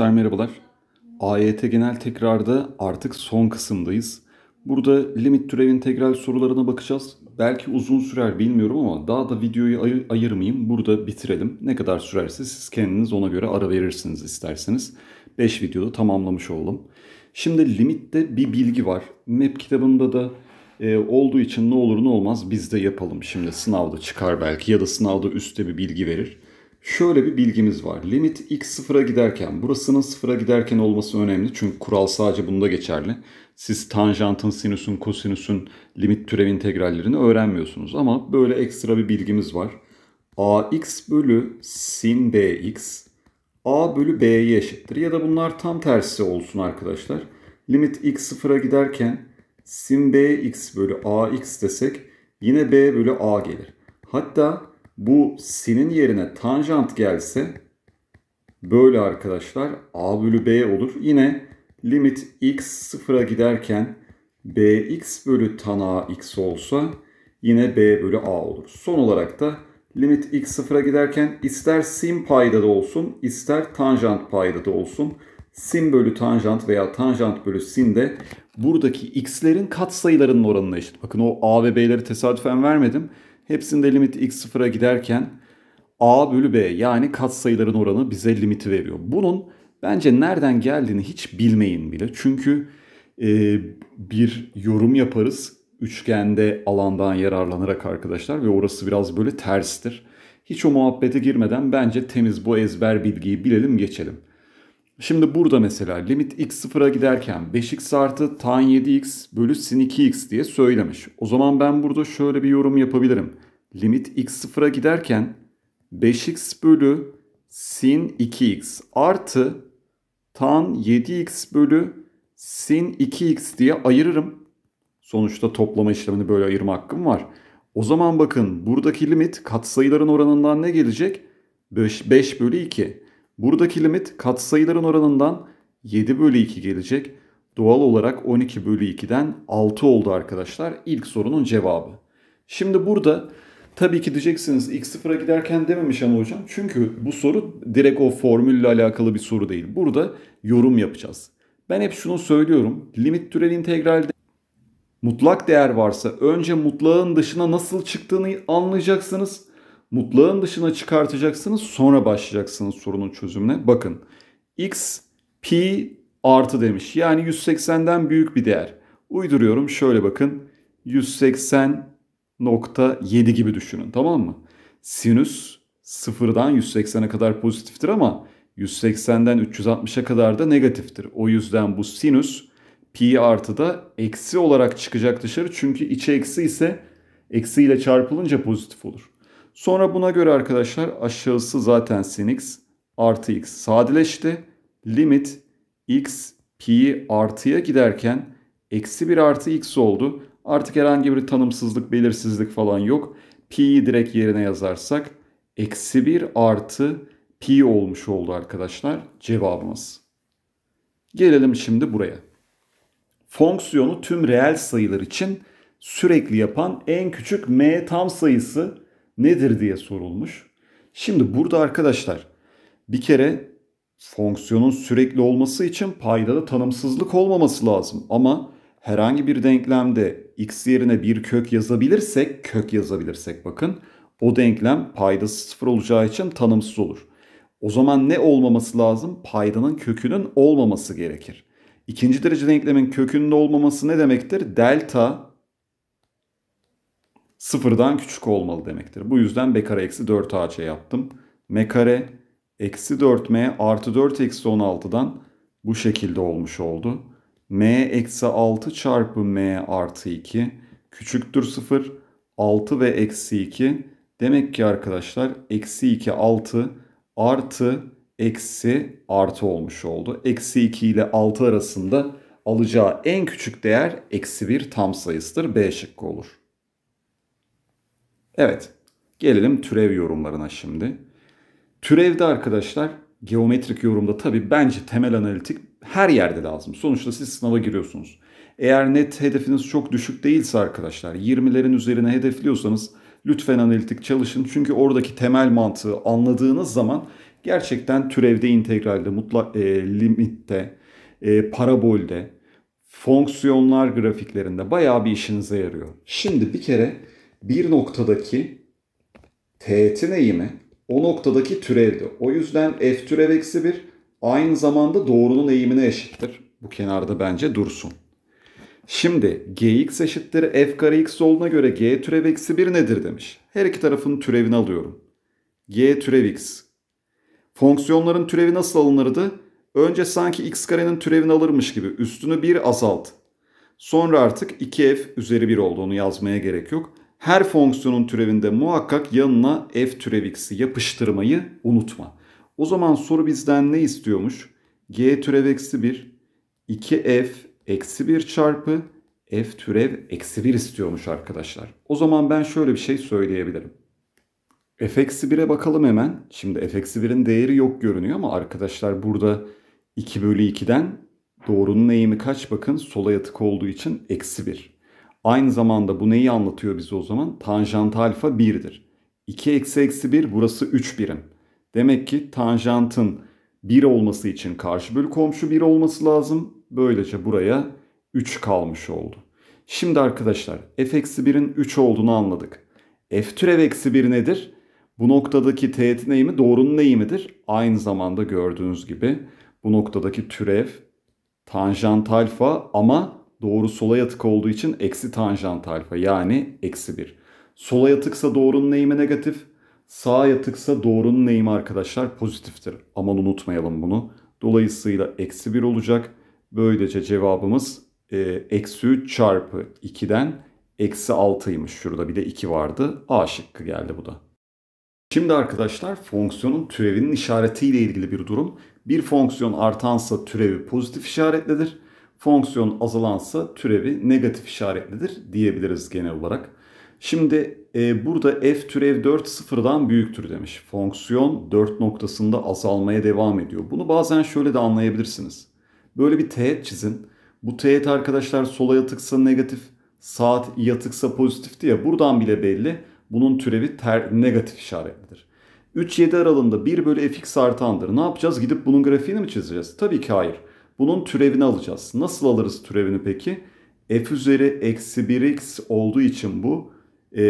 Arkadaşlar merhabalar. AYT genel tekrarda artık son kısımdayız. Burada limit türev integral sorularına bakacağız. Belki uzun sürer bilmiyorum ama daha da videoyu ay- ayırmayayım. Burada bitirelim. Ne kadar sürerse siz kendiniz ona göre ara verirsiniz isterseniz. 5 videoda tamamlamış oldum. Şimdi limitte bir bilgi var. Map kitabında da e, olduğu için ne olur ne olmaz biz de yapalım. Şimdi sınavda çıkar belki ya da sınavda üstte bir bilgi verir. Şöyle bir bilgimiz var. Limit x sıfıra giderken, burasının sıfıra giderken olması önemli. Çünkü kural sadece bunda geçerli. Siz tanjantın, sinüsün, kosinüsün limit türev integrallerini öğrenmiyorsunuz. Ama böyle ekstra bir bilgimiz var. ax bölü sin bx a bölü b'ye eşittir. Ya da bunlar tam tersi olsun arkadaşlar. Limit x sıfıra giderken sin bx bölü ax desek yine b bölü a gelir. Hatta bu sin'in yerine tanjant gelse böyle arkadaşlar a bölü b olur. Yine limit x sıfıra giderken bx bölü tan a x olsa yine b bölü a olur. Son olarak da limit x sıfıra giderken ister sin payda da olsun ister tanjant payda da olsun sin bölü tanjant veya tanjant bölü sin de buradaki x'lerin katsayılarının oranına eşit. Bakın o a ve b'leri tesadüfen vermedim. Hepsinde limit x sıfıra giderken a bölü b yani katsayıların oranı bize limiti veriyor. Bunun bence nereden geldiğini hiç bilmeyin bile. Çünkü e, bir yorum yaparız üçgende alandan yararlanarak arkadaşlar ve orası biraz böyle terstir. Hiç o muhabbete girmeden bence temiz bu ezber bilgiyi bilelim geçelim. Şimdi burada mesela limit x sıfıra giderken 5x artı tan 7x bölü sin 2x diye söylemiş. O zaman ben burada şöyle bir yorum yapabilirim. Limit x sıfıra giderken 5x bölü sin 2x artı tan 7x bölü sin 2x diye ayırırım. Sonuçta toplama işlemini böyle ayırma hakkım var. O zaman bakın buradaki limit katsayıların oranından ne gelecek? 5, 5 bölü 2. Buradaki limit katsayıların oranından 7 bölü 2 gelecek. Doğal olarak 12 bölü 2'den 6 oldu arkadaşlar. İlk sorunun cevabı. Şimdi burada tabii ki diyeceksiniz x sıfıra giderken dememiş ama hocam. Çünkü bu soru direkt o formülle alakalı bir soru değil. Burada yorum yapacağız. Ben hep şunu söylüyorum. Limit türev integralde mutlak değer varsa önce mutlağın dışına nasıl çıktığını anlayacaksınız mutlağın dışına çıkartacaksınız sonra başlayacaksınız sorunun çözümüne. Bakın x pi artı demiş yani 180'den büyük bir değer. Uyduruyorum şöyle bakın 180.7 gibi düşünün tamam mı? Sinüs 0'dan 180'e kadar pozitiftir ama 180'den 360'a kadar da negatiftir. O yüzden bu sinüs pi artı da eksi olarak çıkacak dışarı. Çünkü içi eksi ise eksi ile çarpılınca pozitif olur. Sonra buna göre arkadaşlar aşağısı zaten sin x artı x sadeleşti. Limit x pi artıya giderken eksi 1 artı x oldu. Artık herhangi bir tanımsızlık, belirsizlik falan yok. Pi'yi direkt yerine yazarsak eksi 1 artı pi olmuş oldu arkadaşlar cevabımız. Gelelim şimdi buraya. Fonksiyonu tüm reel sayılar için sürekli yapan en küçük m tam sayısı nedir diye sorulmuş. Şimdi burada arkadaşlar bir kere fonksiyonun sürekli olması için paydada tanımsızlık olmaması lazım. Ama herhangi bir denklemde x yerine bir kök yazabilirsek, kök yazabilirsek bakın o denklem paydası sıfır olacağı için tanımsız olur. O zaman ne olmaması lazım? Paydanın kökünün olmaması gerekir. İkinci derece denklemin kökünün olmaması ne demektir? Delta sıfırdan küçük olmalı demektir. Bu yüzden b kare eksi 4 ac yaptım. m kare eksi 4m artı 4 eksi 16'dan bu şekilde olmuş oldu. m eksi 6 çarpı m artı 2 küçüktür 0. 6 ve eksi 2 demek ki arkadaşlar eksi 2 6 artı eksi artı olmuş oldu. Eksi 2 ile 6 arasında alacağı en küçük değer eksi 1 tam sayısıdır. B şıkkı olur. Evet, gelelim türev yorumlarına şimdi. Türevde arkadaşlar geometrik yorumda tabii bence temel analitik her yerde lazım. Sonuçta siz sınava giriyorsunuz. Eğer net hedefiniz çok düşük değilse arkadaşlar 20'lerin üzerine hedefliyorsanız lütfen analitik çalışın. Çünkü oradaki temel mantığı anladığınız zaman gerçekten türevde, integralde, mutlak e, limitte, e, parabolde, fonksiyonlar grafiklerinde bayağı bir işinize yarıyor. Şimdi bir kere bir noktadaki teğetin eğimi o noktadaki türevdi. O yüzden f türev eksi 1 aynı zamanda doğrunun eğimine eşittir. Bu kenarda bence dursun. Şimdi gx eşittir f kare x olduğuna göre g türev eksi 1 nedir demiş. Her iki tarafın türevini alıyorum. g türev x. Fonksiyonların türevi nasıl alınırdı? Önce sanki x karenin türevini alırmış gibi üstünü 1 azalt. Sonra artık 2f üzeri 1 olduğunu yazmaya gerek yok. Her fonksiyonun türevinde muhakkak yanına f türev x'i yapıştırmayı unutma. O zaman soru bizden ne istiyormuş? g türev eksi 1, 2f eksi 1 çarpı f türev eksi 1 istiyormuş arkadaşlar. O zaman ben şöyle bir şey söyleyebilirim. f eksi 1'e bakalım hemen. Şimdi f eksi 1'in değeri yok görünüyor ama arkadaşlar burada 2 bölü 2'den doğrunun eğimi kaç bakın sola yatık olduğu için eksi 1. Aynı zamanda bu neyi anlatıyor bize o zaman? Tanjant alfa 1'dir. 2 eksi eksi 1 burası 3 birim. Demek ki tanjantın 1 olması için karşı bölü komşu 1 olması lazım. Böylece buraya 3 kalmış oldu. Şimdi arkadaşlar f eksi 1'in 3 olduğunu anladık. f türev eksi 1 nedir? Bu noktadaki teğetin eğimi doğrunun eğimidir. Aynı zamanda gördüğünüz gibi bu noktadaki türev tanjant alfa ama Doğru sola yatık olduğu için eksi tanjant alfa yani eksi 1. Sola yatıksa doğrunun eğimi negatif. Sağa yatıksa doğrunun eğimi arkadaşlar pozitiftir. Aman unutmayalım bunu. Dolayısıyla eksi 1 olacak. Böylece cevabımız e, eksi 3 çarpı 2'den eksi 6'ymış. Şurada bir de 2 vardı. A şıkkı geldi bu da. Şimdi arkadaşlar fonksiyonun türevinin işaretiyle ilgili bir durum. Bir fonksiyon artansa türevi pozitif işaretlidir fonksiyon azalansa türevi negatif işaretlidir diyebiliriz genel olarak. Şimdi e, burada f türev 4 sıfırdan büyüktür demiş. Fonksiyon 4 noktasında azalmaya devam ediyor. Bunu bazen şöyle de anlayabilirsiniz. Böyle bir teğet çizin. Bu teğet arkadaşlar sola yatıksa negatif, saat yatıksa pozitifti ya buradan bile belli. Bunun türevi ter, negatif işaretlidir. 3-7 aralığında 1 bölü fx artandır. Ne yapacağız? Gidip bunun grafiğini mi çizeceğiz? Tabii ki hayır. Hayır. Bunun türevini alacağız. Nasıl alırız türevini peki? f üzeri eksi 1x olduğu için bu e,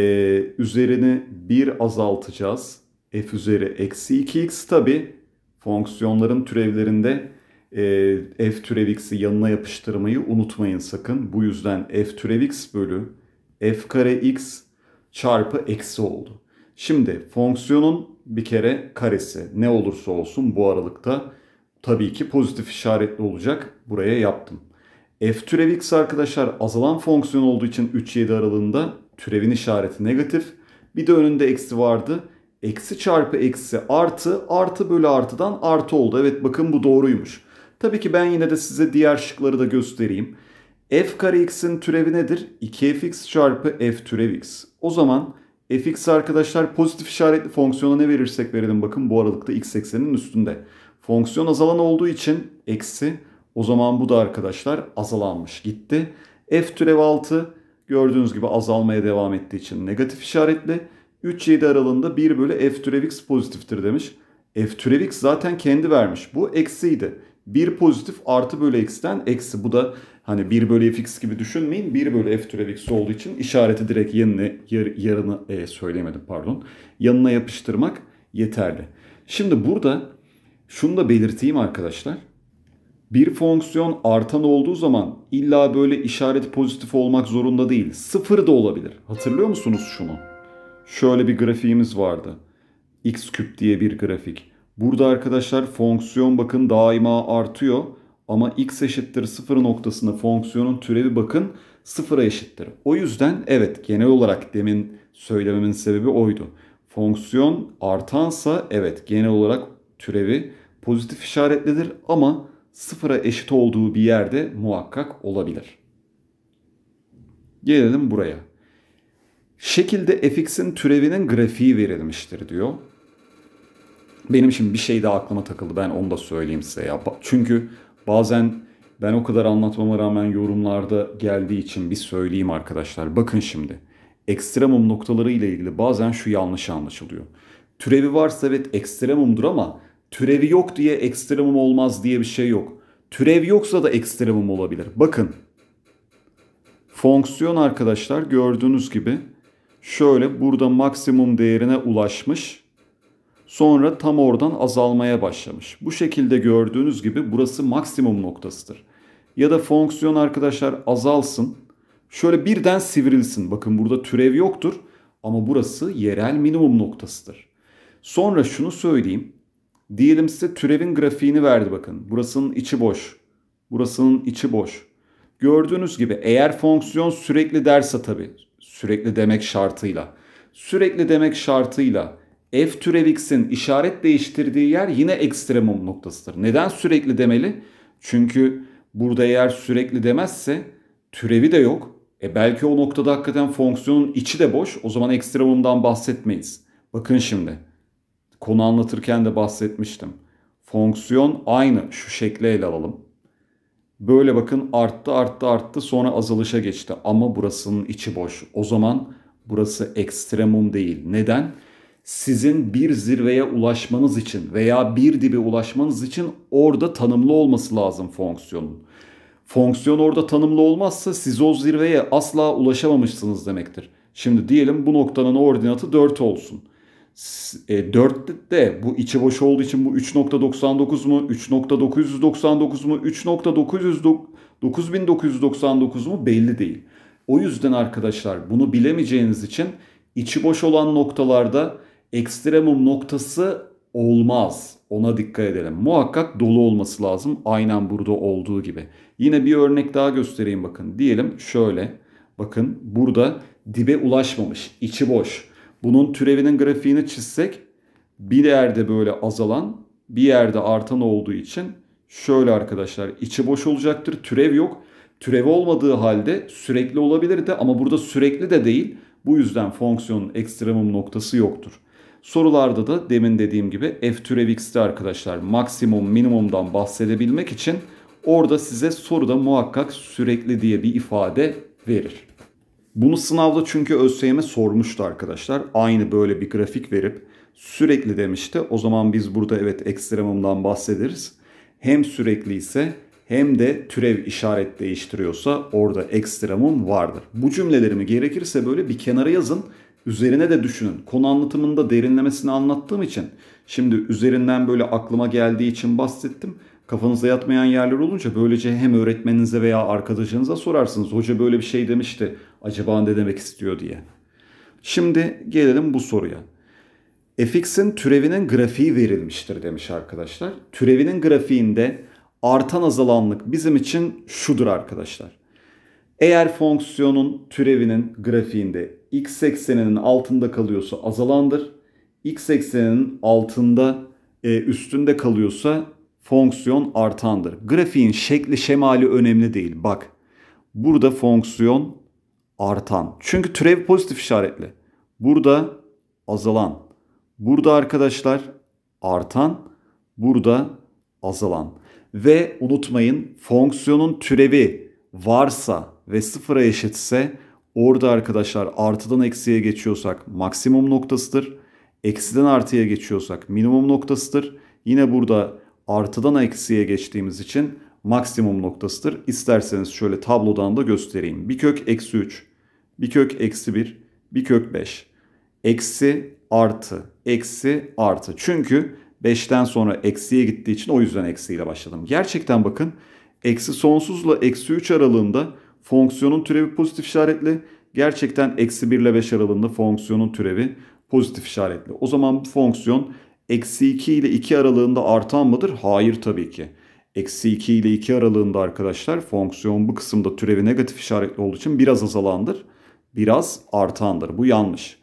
üzerini 1 azaltacağız. f üzeri eksi 2x tabi fonksiyonların türevlerinde e, f türev x'i yanına yapıştırmayı unutmayın sakın. Bu yüzden f türev x bölü f kare x çarpı eksi oldu. Şimdi fonksiyonun bir kere karesi ne olursa olsun bu aralıkta tabii ki pozitif işaretli olacak. Buraya yaptım. F türev x arkadaşlar azalan fonksiyon olduğu için 3-7 aralığında türevin işareti negatif. Bir de önünde eksi vardı. Eksi çarpı eksi artı artı bölü artıdan artı oldu. Evet bakın bu doğruymuş. Tabii ki ben yine de size diğer şıkları da göstereyim. F kare x'in türevi nedir? 2fx çarpı f türev x. O zaman fx arkadaşlar pozitif işaretli fonksiyona ne verirsek verelim bakın bu aralıkta x ekseninin üstünde. Fonksiyon azalan olduğu için eksi. O zaman bu da arkadaşlar azalanmış gitti. F türev 6 gördüğünüz gibi azalmaya devam ettiği için negatif işaretli. 3-7 aralığında 1 bölü f türev x pozitiftir demiş. f türev x zaten kendi vermiş. Bu eksiydi. 1 pozitif artı bölü x'ten eksi. Bu da hani 1 bölü fx gibi düşünmeyin. 1 bölü f türev x olduğu için işareti direkt yanına, yar, yarını e, söyleyemedim pardon. Yanına yapıştırmak yeterli. Şimdi burada şunu da belirteyim arkadaşlar. Bir fonksiyon artan olduğu zaman illa böyle işaret pozitif olmak zorunda değil. Sıfır da olabilir. Hatırlıyor musunuz şunu? Şöyle bir grafiğimiz vardı. X küp diye bir grafik. Burada arkadaşlar fonksiyon bakın daima artıyor. Ama x eşittir sıfır noktasında fonksiyonun türevi bakın sıfıra eşittir. O yüzden evet genel olarak demin söylememin sebebi oydu. Fonksiyon artansa evet genel olarak türevi pozitif işaretlidir ama sıfıra eşit olduğu bir yerde muhakkak olabilir. Gelelim buraya. Şekilde fx'in türevinin grafiği verilmiştir diyor. Benim şimdi bir şey daha aklıma takıldı. Ben onu da söyleyeyim size ya. Çünkü bazen ben o kadar anlatmama rağmen yorumlarda geldiği için bir söyleyeyim arkadaşlar. Bakın şimdi. Ekstremum noktaları ile ilgili bazen şu yanlış anlaşılıyor. Türevi varsa evet ekstremumdur ama Türevi yok diye ekstremum olmaz diye bir şey yok. Türev yoksa da ekstremum olabilir. Bakın. Fonksiyon arkadaşlar gördüğünüz gibi şöyle burada maksimum değerine ulaşmış. Sonra tam oradan azalmaya başlamış. Bu şekilde gördüğünüz gibi burası maksimum noktasıdır. Ya da fonksiyon arkadaşlar azalsın. Şöyle birden sivrilsin. Bakın burada türev yoktur ama burası yerel minimum noktasıdır. Sonra şunu söyleyeyim. Diyelim size türevin grafiğini verdi bakın. Burasının içi boş. Burasının içi boş. Gördüğünüz gibi eğer fonksiyon sürekli derse tabi, sürekli demek şartıyla. Sürekli demek şartıyla f türev x'in işaret değiştirdiği yer yine ekstremum noktasıdır. Neden sürekli demeli? Çünkü burada eğer sürekli demezse türevi de yok. E belki o noktada hakikaten fonksiyonun içi de boş. O zaman ekstremumdan bahsetmeyiz. Bakın şimdi konu anlatırken de bahsetmiştim. Fonksiyon aynı şu şekle ele alalım. Böyle bakın arttı arttı arttı sonra azalışa geçti ama burasının içi boş. O zaman burası ekstremum değil. Neden? Sizin bir zirveye ulaşmanız için veya bir dibe ulaşmanız için orada tanımlı olması lazım fonksiyonun. Fonksiyon orada tanımlı olmazsa siz o zirveye asla ulaşamamışsınız demektir. Şimdi diyelim bu noktanın ordinatı 4 olsun. E, de bu içi boş olduğu için bu 3.99 mu? 3.999 mu? 3.9999 mu? Belli değil. O yüzden arkadaşlar bunu bilemeyeceğiniz için içi boş olan noktalarda ekstremum noktası olmaz. Ona dikkat edelim. Muhakkak dolu olması lazım. Aynen burada olduğu gibi. Yine bir örnek daha göstereyim bakın. Diyelim şöyle. Bakın burada dibe ulaşmamış. içi boş. Bunun türevinin grafiğini çizsek bir yerde böyle azalan bir yerde artan olduğu için şöyle arkadaşlar içi boş olacaktır. Türev yok. Türev olmadığı halde sürekli olabilir de ama burada sürekli de değil. Bu yüzden fonksiyonun ekstremum noktası yoktur. Sorularda da demin dediğim gibi f türev x'te arkadaşlar maksimum minimumdan bahsedebilmek için orada size soruda muhakkak sürekli diye bir ifade verir. Bunu sınavda çünkü ÖSYM sormuştu arkadaşlar. Aynı böyle bir grafik verip sürekli demişti. O zaman biz burada evet ekstremumdan bahsederiz. Hem sürekli ise hem de türev işaret değiştiriyorsa orada ekstremum vardır. Bu cümlelerimi gerekirse böyle bir kenara yazın. Üzerine de düşünün. Konu anlatımında derinlemesini anlattığım için şimdi üzerinden böyle aklıma geldiği için bahsettim. Kafanızda yatmayan yerler olunca böylece hem öğretmeninize veya arkadaşınıza sorarsınız. Hoca böyle bir şey demişti. Acaba ne demek istiyor diye. Şimdi gelelim bu soruya. fx'in türevinin grafiği verilmiştir demiş arkadaşlar. Türevinin grafiğinde artan azalanlık bizim için şudur arkadaşlar. Eğer fonksiyonun türevinin grafiğinde x ekseninin altında kalıyorsa azalandır. x ekseninin altında e, üstünde kalıyorsa fonksiyon artandır. Grafiğin şekli şemali önemli değil. Bak burada fonksiyon artan. Çünkü türev pozitif işaretli. Burada azalan. Burada arkadaşlar artan. Burada azalan. Ve unutmayın fonksiyonun türevi varsa ve sıfıra eşitse orada arkadaşlar artıdan eksiye geçiyorsak maksimum noktasıdır. Eksiden artıya geçiyorsak minimum noktasıdır. Yine burada artıdan eksiye geçtiğimiz için maksimum noktasıdır. İsterseniz şöyle tablodan da göstereyim. Bir kök eksi 3, bir kök eksi 1, bir kök 5. Eksi artı, eksi artı. Çünkü 5'ten sonra eksiye gittiği için o yüzden eksiyle başladım. Gerçekten bakın eksi sonsuzla eksi 3 aralığında fonksiyonun türevi pozitif işaretli. Gerçekten eksi 1 ile 5 aralığında fonksiyonun türevi pozitif işaretli. O zaman bu fonksiyon Eksi 2 ile 2 aralığında artan mıdır? Hayır tabii ki. Eksi 2 ile 2 aralığında arkadaşlar fonksiyon bu kısımda türevi negatif işaretli olduğu için biraz azalandır. Biraz artandır. Bu yanlış.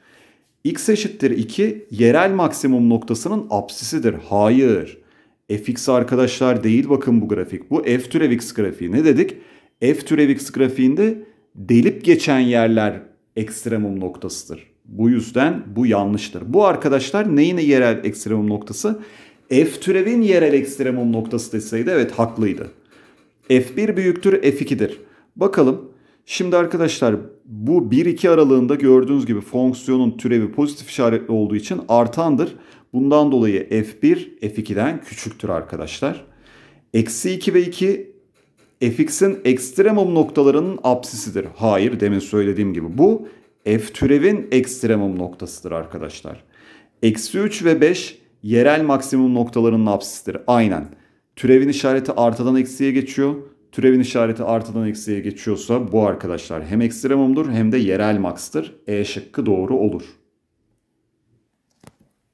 x eşittir 2 yerel maksimum noktasının apsisidir. Hayır. fx arkadaşlar değil bakın bu grafik. Bu f türev x grafiği. Ne dedik? F türev x grafiğinde delip geçen yerler ekstremum noktasıdır. Bu yüzden bu yanlıştır. Bu arkadaşlar neyin yerel ekstremum noktası? F türevin yerel ekstremum noktası deseydi evet haklıydı. F1 büyüktür F2'dir. Bakalım şimdi arkadaşlar bu 1-2 aralığında gördüğünüz gibi fonksiyonun türevi pozitif işaretli olduğu için artandır. Bundan dolayı F1 F2'den küçüktür arkadaşlar. Eksi 2 ve 2 fx'in ekstremum noktalarının apsisidir. Hayır demin söylediğim gibi bu f türevin ekstremum noktasıdır arkadaşlar. Eksi 3 ve 5 yerel maksimum noktalarının apsisidir. Aynen. Türevin işareti artıdan eksiye geçiyor. Türevin işareti artıdan eksiye geçiyorsa bu arkadaşlar hem ekstremumdur hem de yerel makstır. E şıkkı doğru olur.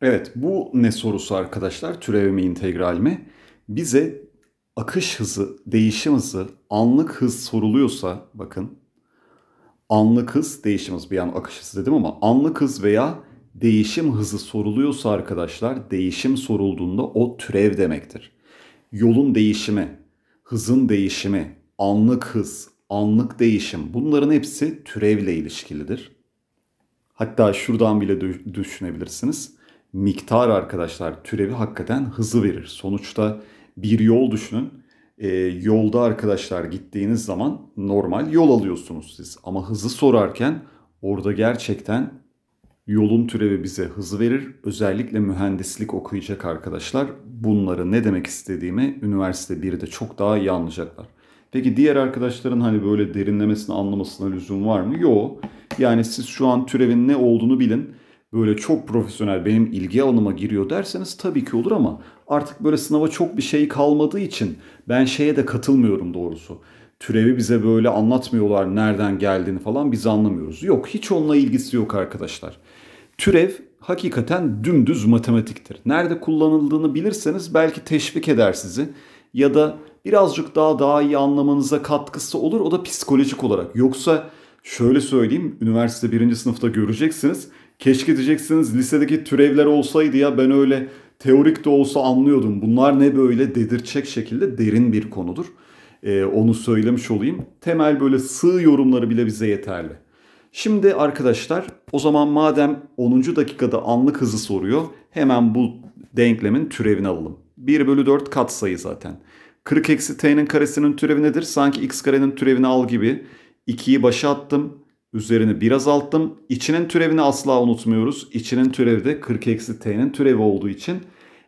Evet bu ne sorusu arkadaşlar? Türev mi integral mi? Bize akış hızı, değişim hızı, anlık hız soruluyorsa bakın anlık hız değişim hızı bir an akış hızı dedim ama anlık hız veya değişim hızı soruluyorsa arkadaşlar değişim sorulduğunda o türev demektir. Yolun değişimi, hızın değişimi, anlık hız, anlık değişim bunların hepsi türevle ilişkilidir. Hatta şuradan bile düşünebilirsiniz. Miktar arkadaşlar türevi hakikaten hızı verir. Sonuçta bir yol düşünün e, yolda arkadaşlar gittiğiniz zaman normal yol alıyorsunuz siz. Ama hızı sorarken orada gerçekten yolun türevi bize hızı verir. Özellikle mühendislik okuyacak arkadaşlar bunları ne demek istediğimi üniversite 1'de çok daha iyi anlayacaklar. Peki diğer arkadaşların hani böyle derinlemesine anlamasına lüzum var mı? Yok. Yani siz şu an türevin ne olduğunu bilin böyle çok profesyonel benim ilgi alanıma giriyor derseniz tabii ki olur ama artık böyle sınava çok bir şey kalmadığı için ben şeye de katılmıyorum doğrusu. Türevi bize böyle anlatmıyorlar nereden geldiğini falan biz anlamıyoruz. Yok hiç onunla ilgisi yok arkadaşlar. Türev hakikaten dümdüz matematiktir. Nerede kullanıldığını bilirseniz belki teşvik eder sizi ya da birazcık daha daha iyi anlamanıza katkısı olur o da psikolojik olarak. Yoksa şöyle söyleyeyim üniversite birinci sınıfta göreceksiniz Keşke diyeceksiniz lisedeki türevler olsaydı ya ben öyle teorik de olsa anlıyordum. Bunlar ne böyle dedirtecek şekilde derin bir konudur. Ee, onu söylemiş olayım. Temel böyle sığ yorumları bile bize yeterli. Şimdi arkadaşlar o zaman madem 10. dakikada anlık hızı soruyor hemen bu denklemin türevini alalım. 1 bölü 4 sayı zaten. 40 eksi t'nin karesinin türevi nedir? Sanki x karenin türevini al gibi. 2'yi başa attım. Üzerini biraz alttım. İçinin türevini asla unutmuyoruz. İçinin türevi de 40 eksi t'nin türevi olduğu için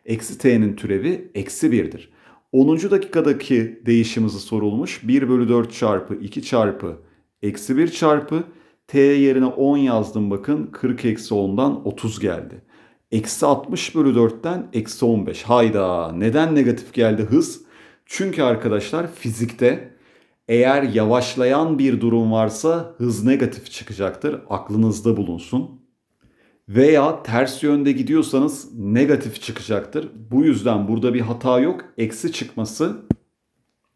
eksi t'nin türevi eksi 1'dir. 10. dakikadaki değişimizi sorulmuş. 1 bölü 4 çarpı 2 çarpı eksi 1 çarpı t yerine 10 yazdım bakın 40 eksi 10'dan 30 geldi. Eksi 60 bölü 4'ten eksi 15. Hayda neden negatif geldi hız? Çünkü arkadaşlar fizikte eğer yavaşlayan bir durum varsa hız negatif çıkacaktır. Aklınızda bulunsun. Veya ters yönde gidiyorsanız negatif çıkacaktır. Bu yüzden burada bir hata yok. Eksi çıkması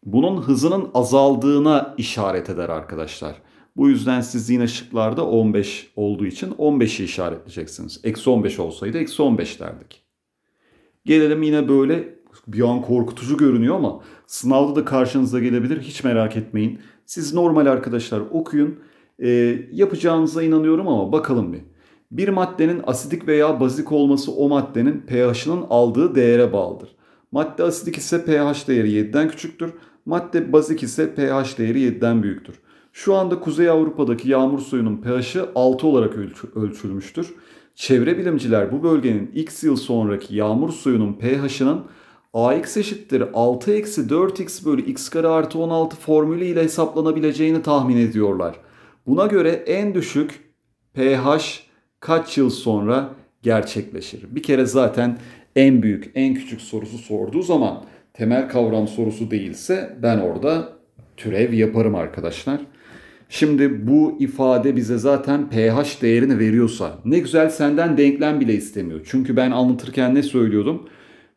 bunun hızının azaldığına işaret eder arkadaşlar. Bu yüzden siz yine şıklarda 15 olduğu için 15'i işaretleyeceksiniz. Eksi 15 olsaydı eksi 15 derdik. Gelelim yine böyle bir an korkutucu görünüyor ama sınavda da karşınıza gelebilir. Hiç merak etmeyin. Siz normal arkadaşlar okuyun. E, yapacağınıza inanıyorum ama bakalım bir. Bir maddenin asidik veya bazik olması o maddenin pH'ının aldığı değere bağlıdır. Madde asidik ise pH değeri 7'den küçüktür. Madde bazik ise pH değeri 7'den büyüktür. Şu anda Kuzey Avrupa'daki yağmur suyunun pH'i 6 olarak ölçülmüştür. Çevre bilimciler bu bölgenin x yıl sonraki yağmur suyunun pH'ının ax eşittir 6 eksi 4x bölü x kare artı 16 formülü ile hesaplanabileceğini tahmin ediyorlar. Buna göre en düşük pH kaç yıl sonra gerçekleşir? Bir kere zaten en büyük, en küçük sorusu sorduğu zaman temel kavram sorusu değilse ben orada türev yaparım arkadaşlar. Şimdi bu ifade bize zaten pH değerini veriyorsa ne güzel senden denklem bile istemiyor. Çünkü ben anlatırken ne söylüyordum?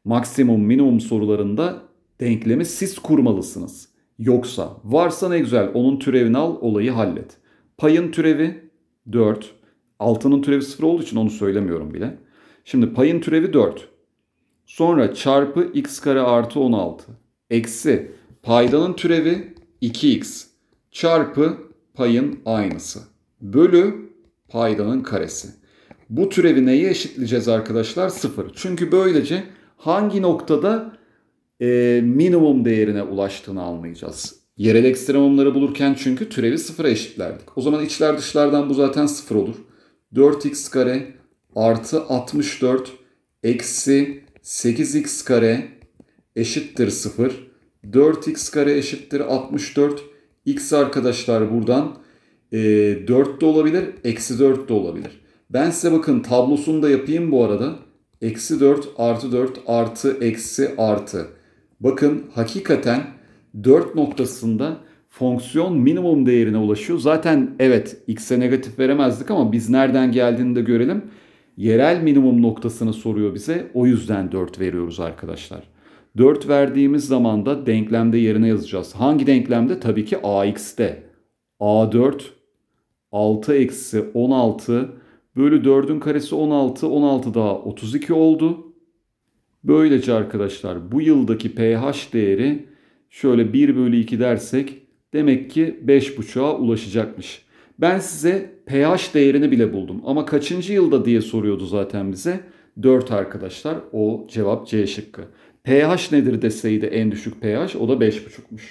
maksimum minimum sorularında denklemi siz kurmalısınız. Yoksa varsa ne güzel onun türevini al olayı hallet. Payın türevi 4. Altının türevi 0 olduğu için onu söylemiyorum bile. Şimdi payın türevi 4. Sonra çarpı x kare artı 16. Eksi paydanın türevi 2x. Çarpı payın aynısı. Bölü paydanın karesi. Bu türevi neye eşitleyeceğiz arkadaşlar? 0. Çünkü böylece hangi noktada e, minimum değerine ulaştığını anlayacağız. Yerel ekstremumları bulurken çünkü türevi sıfıra eşitlerdik. O zaman içler dışlardan bu zaten sıfır olur. 4x kare artı 64 eksi 8x kare eşittir sıfır. 4x kare eşittir 64. X arkadaşlar buradan e, 4 de olabilir, eksi 4 de olabilir. Ben size bakın tablosunu da yapayım bu arada. Eksi 4 artı 4 artı eksi artı. Bakın hakikaten 4 noktasında fonksiyon minimum değerine ulaşıyor. Zaten evet x'e negatif veremezdik ama biz nereden geldiğini de görelim. Yerel minimum noktasını soruyor bize. O yüzden 4 veriyoruz arkadaşlar. 4 verdiğimiz zaman da denklemde yerine yazacağız. Hangi denklemde? Tabii ki ax'te. a4 6 eksi 16 Bölü 4'ün karesi 16. 16 daha 32 oldu. Böylece arkadaşlar bu yıldaki pH değeri şöyle 1 bölü 2 dersek demek ki 5,5'a ulaşacakmış. Ben size pH değerini bile buldum ama kaçıncı yılda diye soruyordu zaten bize. 4 arkadaşlar o cevap C şıkkı. pH nedir deseydi en düşük pH o da 5,5'muş.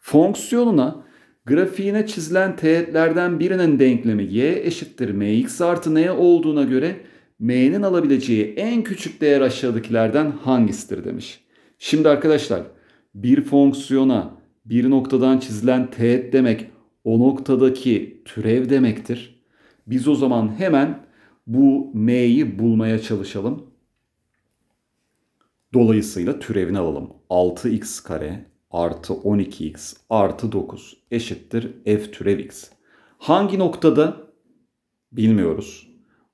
Fonksiyonuna Grafiğine çizilen teğetlerden birinin denklemi y eşittir mx artı n olduğuna göre m'nin alabileceği en küçük değer aşağıdakilerden hangisidir demiş. Şimdi arkadaşlar bir fonksiyona bir noktadan çizilen teğet demek o noktadaki türev demektir. Biz o zaman hemen bu m'yi bulmaya çalışalım. Dolayısıyla türevini alalım. 6x kare artı 12x artı 9 eşittir f türev x. Hangi noktada? Bilmiyoruz.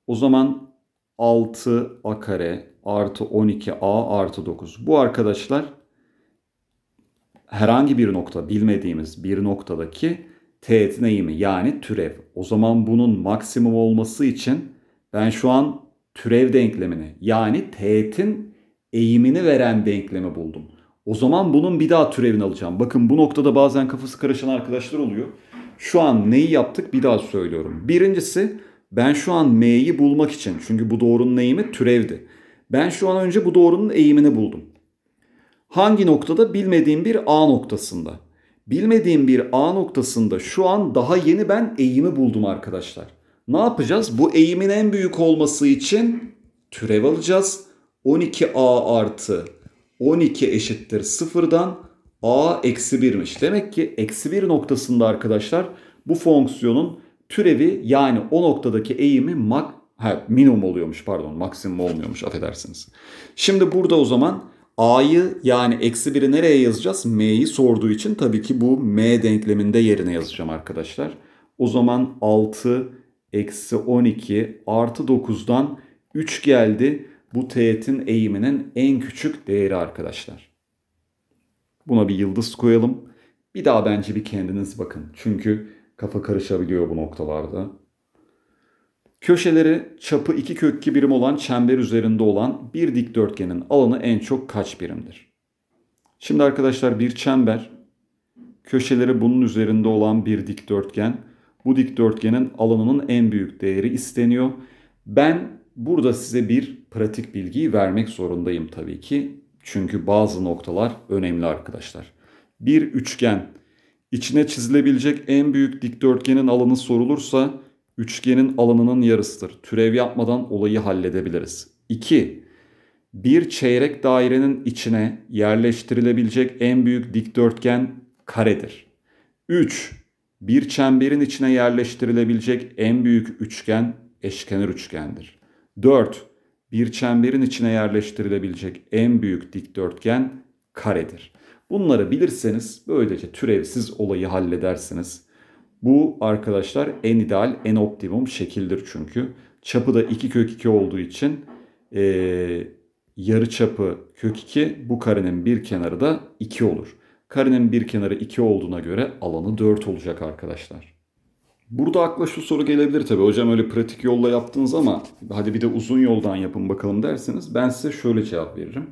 O zaman 6a kare artı 12a artı 9. Bu arkadaşlar herhangi bir nokta bilmediğimiz bir noktadaki teğet eğimi yani türev. O zaman bunun maksimum olması için ben şu an türev denklemini yani teğetin eğimini veren denklemi buldum. O zaman bunun bir daha türevini alacağım. Bakın bu noktada bazen kafası karışan arkadaşlar oluyor. Şu an neyi yaptık bir daha söylüyorum. Birincisi ben şu an m'yi bulmak için. Çünkü bu doğrunun eğimi türevdi. Ben şu an önce bu doğrunun eğimini buldum. Hangi noktada? Bilmediğim bir A noktasında. Bilmediğim bir A noktasında şu an daha yeni ben eğimi buldum arkadaşlar. Ne yapacağız? Bu eğimin en büyük olması için türev alacağız. 12A artı 12 eşittir 0'dan a eksi 1'miş. Demek ki eksi 1 noktasında arkadaşlar bu fonksiyonun türevi yani o noktadaki eğimi mak ha, minimum oluyormuş pardon maksimum olmuyormuş affedersiniz. Şimdi burada o zaman a'yı yani eksi 1'i nereye yazacağız? m'yi sorduğu için tabii ki bu m denkleminde yerine yazacağım arkadaşlar. O zaman 6 eksi 12 artı 9'dan 3 geldi bu teğetin eğiminin en küçük değeri arkadaşlar. Buna bir yıldız koyalım. Bir daha bence bir kendiniz bakın. Çünkü kafa karışabiliyor bu noktalarda. Köşeleri çapı 2 kökki birim olan çember üzerinde olan bir dikdörtgenin alanı en çok kaç birimdir? Şimdi arkadaşlar bir çember, köşeleri bunun üzerinde olan bir dikdörtgen. Bu dikdörtgenin alanının en büyük değeri isteniyor. Ben burada size bir pratik bilgiyi vermek zorundayım tabii ki. Çünkü bazı noktalar önemli arkadaşlar. Bir üçgen. İçine çizilebilecek en büyük dikdörtgenin alanı sorulursa üçgenin alanının yarısıdır. Türev yapmadan olayı halledebiliriz. 2. Bir çeyrek dairenin içine yerleştirilebilecek en büyük dikdörtgen karedir. 3. Bir çemberin içine yerleştirilebilecek en büyük üçgen eşkenar üçgendir. 4 bir çemberin içine yerleştirilebilecek en büyük dikdörtgen karedir. Bunları bilirseniz böylece türevsiz olayı halledersiniz. Bu arkadaşlar en ideal, en optimum şekildir çünkü. Çapı da 2 kök 2 olduğu için e, yarı çapı kök 2 bu karenin bir kenarı da 2 olur. Karenin bir kenarı 2 olduğuna göre alanı 4 olacak arkadaşlar. Burada akla şu soru gelebilir tabii. Hocam öyle pratik yolla yaptınız ama hadi bir de uzun yoldan yapın bakalım derseniz ben size şöyle cevap veririm.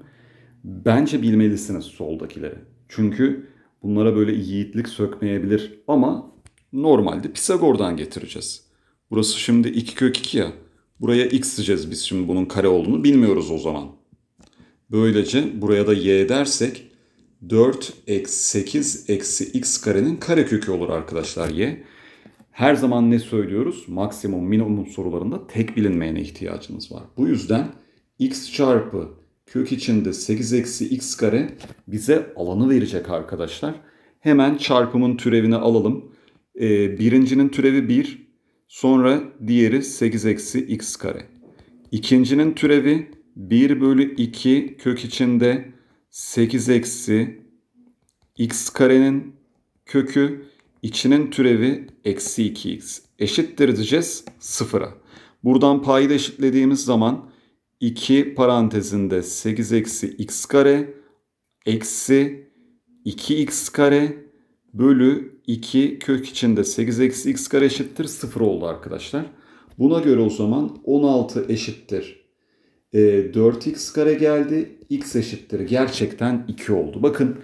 Bence bilmelisiniz soldakileri. Çünkü bunlara böyle yiğitlik sökmeyebilir ama normalde Pisagor'dan getireceğiz. Burası şimdi 2 kök 2 ya. Buraya x diyeceğiz biz şimdi bunun kare olduğunu bilmiyoruz o zaman. Böylece buraya da y dersek 4 eksi 8 eksi x karenin kare kökü olur arkadaşlar y her zaman ne söylüyoruz? Maksimum, minimum sorularında tek bilinmeyene ihtiyacınız var. Bu yüzden x çarpı kök içinde 8 eksi x kare bize alanı verecek arkadaşlar. Hemen çarpımın türevini alalım. Ee, birincinin türevi 1, sonra diğeri 8 eksi x kare. İkincinin türevi 1 bölü 2 kök içinde 8 eksi x karenin kökü içinin türevi eksi 2x eşittir diyeceğiz sıfıra. Buradan payı da eşitlediğimiz zaman 2 parantezinde 8 eksi x kare eksi 2x kare bölü 2 kök içinde 8 eksi x kare eşittir sıfır oldu arkadaşlar. Buna göre o zaman 16 eşittir. 4x e, kare geldi. x eşittir. Gerçekten 2 oldu. Bakın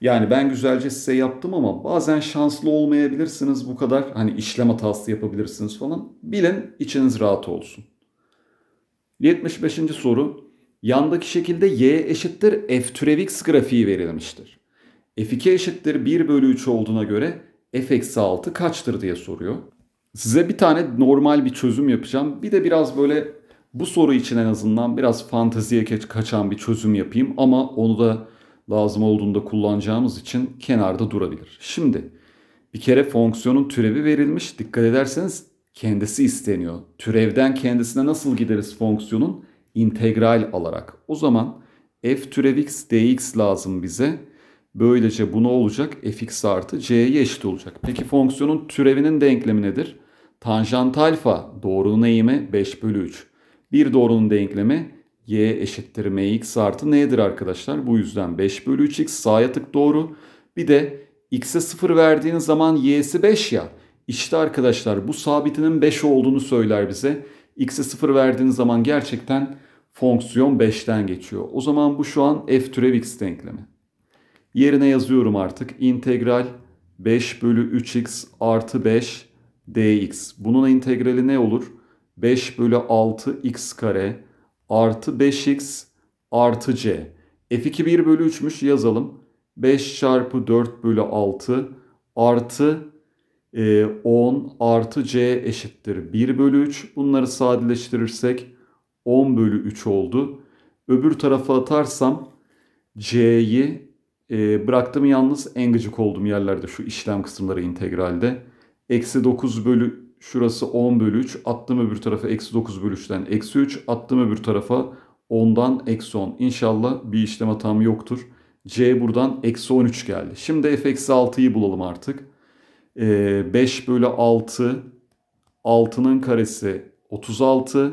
yani ben güzelce size yaptım ama bazen şanslı olmayabilirsiniz bu kadar. Hani işlem hatası yapabilirsiniz falan. Bilin içiniz rahat olsun. 75. soru. Yandaki şekilde y eşittir f türev x grafiği verilmiştir. f2 eşittir 1 bölü 3 olduğuna göre f eksi 6 kaçtır diye soruyor. Size bir tane normal bir çözüm yapacağım. Bir de biraz böyle bu soru için en azından biraz fanteziye kaçan bir çözüm yapayım. Ama onu da lazım olduğunda kullanacağımız için kenarda durabilir. Şimdi bir kere fonksiyonun türevi verilmiş. Dikkat ederseniz kendisi isteniyor. Türevden kendisine nasıl gideriz fonksiyonun? integral alarak. O zaman f türev x dx lazım bize. Böylece bu ne olacak? fx artı c'ye eşit olacak. Peki fonksiyonun türevinin denklemi nedir? Tanjant alfa doğrunun eğimi 5 bölü 3. Bir doğrunun denklemi y eşittir mx artı n'dir arkadaşlar. Bu yüzden 5 bölü 3x sağa tık doğru. Bir de x'e 0 verdiğiniz zaman y'si 5 ya. İşte arkadaşlar bu sabitinin 5 olduğunu söyler bize. x'e 0 verdiğiniz zaman gerçekten fonksiyon 5'ten geçiyor. O zaman bu şu an f türev x denklemi. Yerine yazıyorum artık integral 5 bölü 3x artı 5 dx. Bunun integrali ne olur? 5 bölü 6 x kare artı 5x artı c. f2 1 bölü 3'müş yazalım. 5 çarpı 4 bölü 6 artı e, 10 artı c eşittir 1 bölü 3. Bunları sadeleştirirsek 10 bölü 3 oldu. Öbür tarafa atarsam c'yi e, bıraktım yalnız en gıcık olduğum yerlerde şu işlem kısımları integralde. Eksi 9 bölü Şurası 10 bölü 3. Attım öbür tarafa eksi 9 bölü 3'ten eksi 3. Attım öbür tarafa 10'dan eksi 10. İnşallah bir işlem hatam yoktur. C buradan eksi 13 geldi. Şimdi f eksi 6'yı bulalım artık. Ee, 5 bölü 6. 6'nın karesi 36.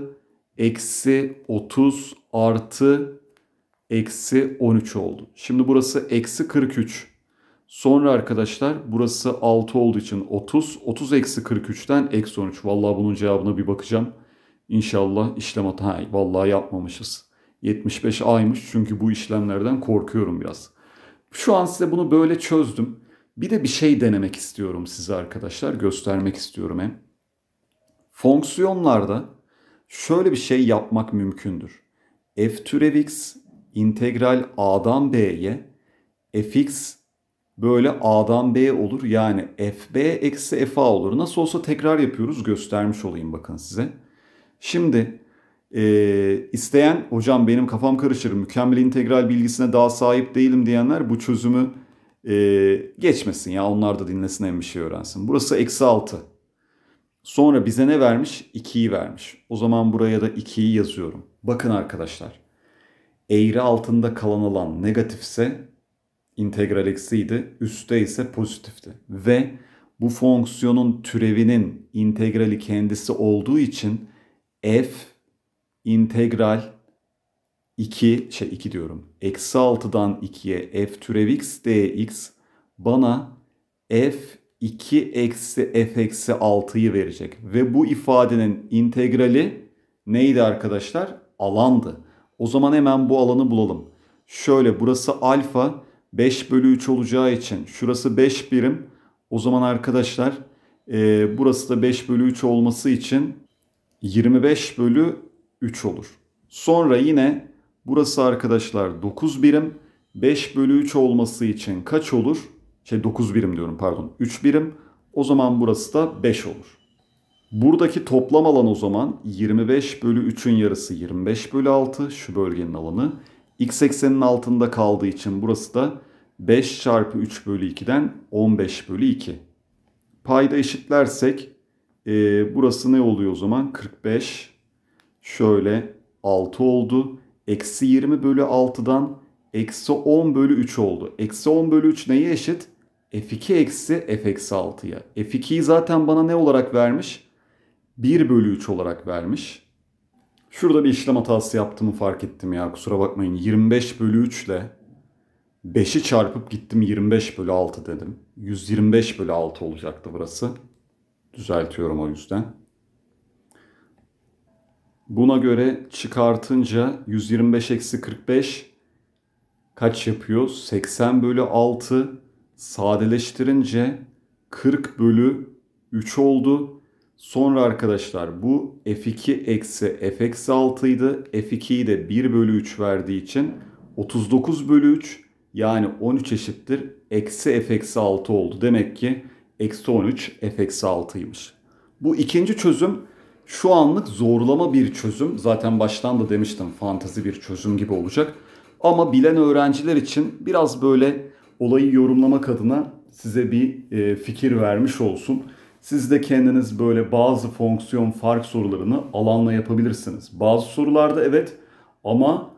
Eksi 30 artı eksi 13 oldu. Şimdi burası eksi 43. Sonra arkadaşlar burası 6 olduğu için 30. 30 eksi 43'ten eksi 13. Vallahi bunun cevabına bir bakacağım. İnşallah işlem hata. vallahi yapmamışız. 75 aymış çünkü bu işlemlerden korkuyorum biraz. Şu an size bunu böyle çözdüm. Bir de bir şey denemek istiyorum size arkadaşlar. Göstermek istiyorum hem. Fonksiyonlarda şöyle bir şey yapmak mümkündür. f türev x integral a'dan b'ye fx böyle A'dan B olur. Yani FB eksi FA olur. Nasıl olsa tekrar yapıyoruz. Göstermiş olayım bakın size. Şimdi e, isteyen hocam benim kafam karışır mükemmel integral bilgisine daha sahip değilim diyenler bu çözümü e, geçmesin ya onlar da dinlesin hem bir şey öğrensin. Burası eksi 6. Sonra bize ne vermiş? 2'yi vermiş. O zaman buraya da 2'yi yazıyorum. Bakın arkadaşlar eğri altında kalan alan negatifse integral eksiydi. üstte ise pozitifti. Ve bu fonksiyonun türevinin integrali kendisi olduğu için f integral 2 şey 2 diyorum. Eksi 6'dan 2'ye f türev x dx bana f 2 eksi f eksi 6'yı verecek. Ve bu ifadenin integrali neydi arkadaşlar? Alandı. O zaman hemen bu alanı bulalım. Şöyle burası alfa 5 bölü 3 olacağı için şurası 5 birim. O zaman arkadaşlar e, burası da 5 bölü 3 olması için 25 bölü 3 olur. Sonra yine burası arkadaşlar 9 birim. 5 bölü 3 olması için kaç olur? Şey 9 birim diyorum pardon 3 birim. O zaman burası da 5 olur. Buradaki toplam alan o zaman 25 bölü 3'ün yarısı 25 bölü 6 şu bölgenin alanı. X eksenin altında kaldığı için burası da 5 çarpı 3 bölü 2'den 15 bölü 2. Payda eşitlersek e, burası ne oluyor o zaman? 45 şöyle 6 oldu. Eksi 20 bölü 6'dan eksi 10 bölü 3 oldu. Eksi 10 bölü 3 neye eşit? F2 eksi F eksi 6'ya. F2'yi zaten bana ne olarak vermiş? 1 bölü 3 olarak vermiş. Şurada bir işlem hatası yaptığımı fark ettim ya kusura bakmayın. 25 bölü 3 ile 5'i çarpıp gittim 25 bölü 6 dedim. 125 bölü 6 olacaktı burası. Düzeltiyorum o yüzden. Buna göre çıkartınca 125 eksi 45 kaç yapıyor? 80 bölü 6 sadeleştirince 40 bölü 3 oldu. Sonra arkadaşlar bu f2 eksi f eksi 6 idi. f2'yi de 1 bölü 3 verdiği için 39 bölü 3 yani 13 eşittir eksi f eksi 6 oldu. Demek ki eksi 13 f eksi 6'ymış. Bu ikinci çözüm şu anlık zorlama bir çözüm. Zaten baştan da demiştim fantazi bir çözüm gibi olacak. Ama bilen öğrenciler için biraz böyle olayı yorumlamak adına size bir e, fikir vermiş olsun. Siz de kendiniz böyle bazı fonksiyon fark sorularını alanla yapabilirsiniz. Bazı sorularda evet ama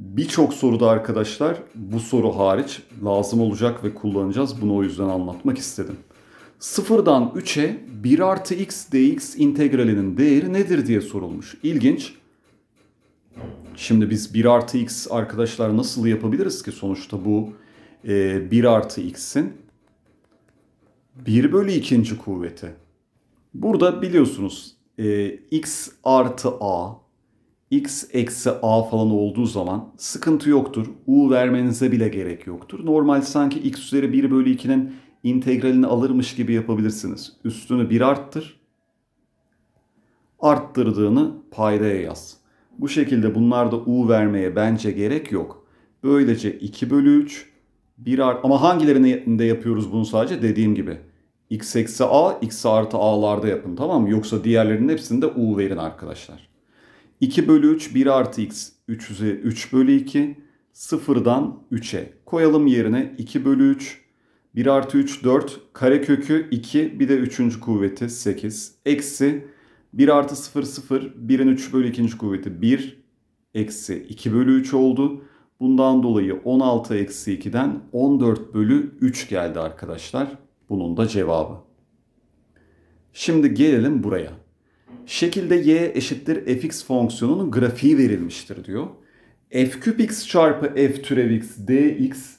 birçok soruda arkadaşlar bu soru hariç lazım olacak ve kullanacağız. Bunu o yüzden anlatmak istedim. Sıfırdan 3'e 1 artı x dx integralinin değeri nedir diye sorulmuş. İlginç. Şimdi biz 1 artı x arkadaşlar nasıl yapabiliriz ki sonuçta bu e, 1 artı x'in 1 bölü 2 kuvveti. Burada biliyorsunuz e, x artı a, x eksi a falan olduğu zaman sıkıntı yoktur. U vermenize bile gerek yoktur. Normal sanki x üzeri 1 bölü 2'nin integralini alırmış gibi yapabilirsiniz. Üstünü 1 arttır. Arttırdığını paydaya yaz. Bu şekilde bunlarda u vermeye bence gerek yok. Böylece 2 bölü 3 bir art ama hangilerinde yapıyoruz bunu sadece dediğim gibi. x eksi a, x artı a'larda yapın tamam mı? Yoksa diğerlerinin hepsinde u verin arkadaşlar. 2 bölü 3, 1 artı x, 3 3 bölü 2, sıfırdan 3'e. Koyalım yerine 2 bölü 3, 1 artı 3, 4, karekökü 2, bir de 3. kuvveti 8, eksi 1 artı 0, 0, 1'in 3 bölü 2. kuvveti 1, eksi 2 bölü 3 oldu. Bundan dolayı 16 eksi 2'den 14 bölü 3 geldi arkadaşlar. Bunun da cevabı. Şimdi gelelim buraya. Şekilde y eşittir fx fonksiyonunun grafiği verilmiştir diyor. f küp x çarpı f türev x dx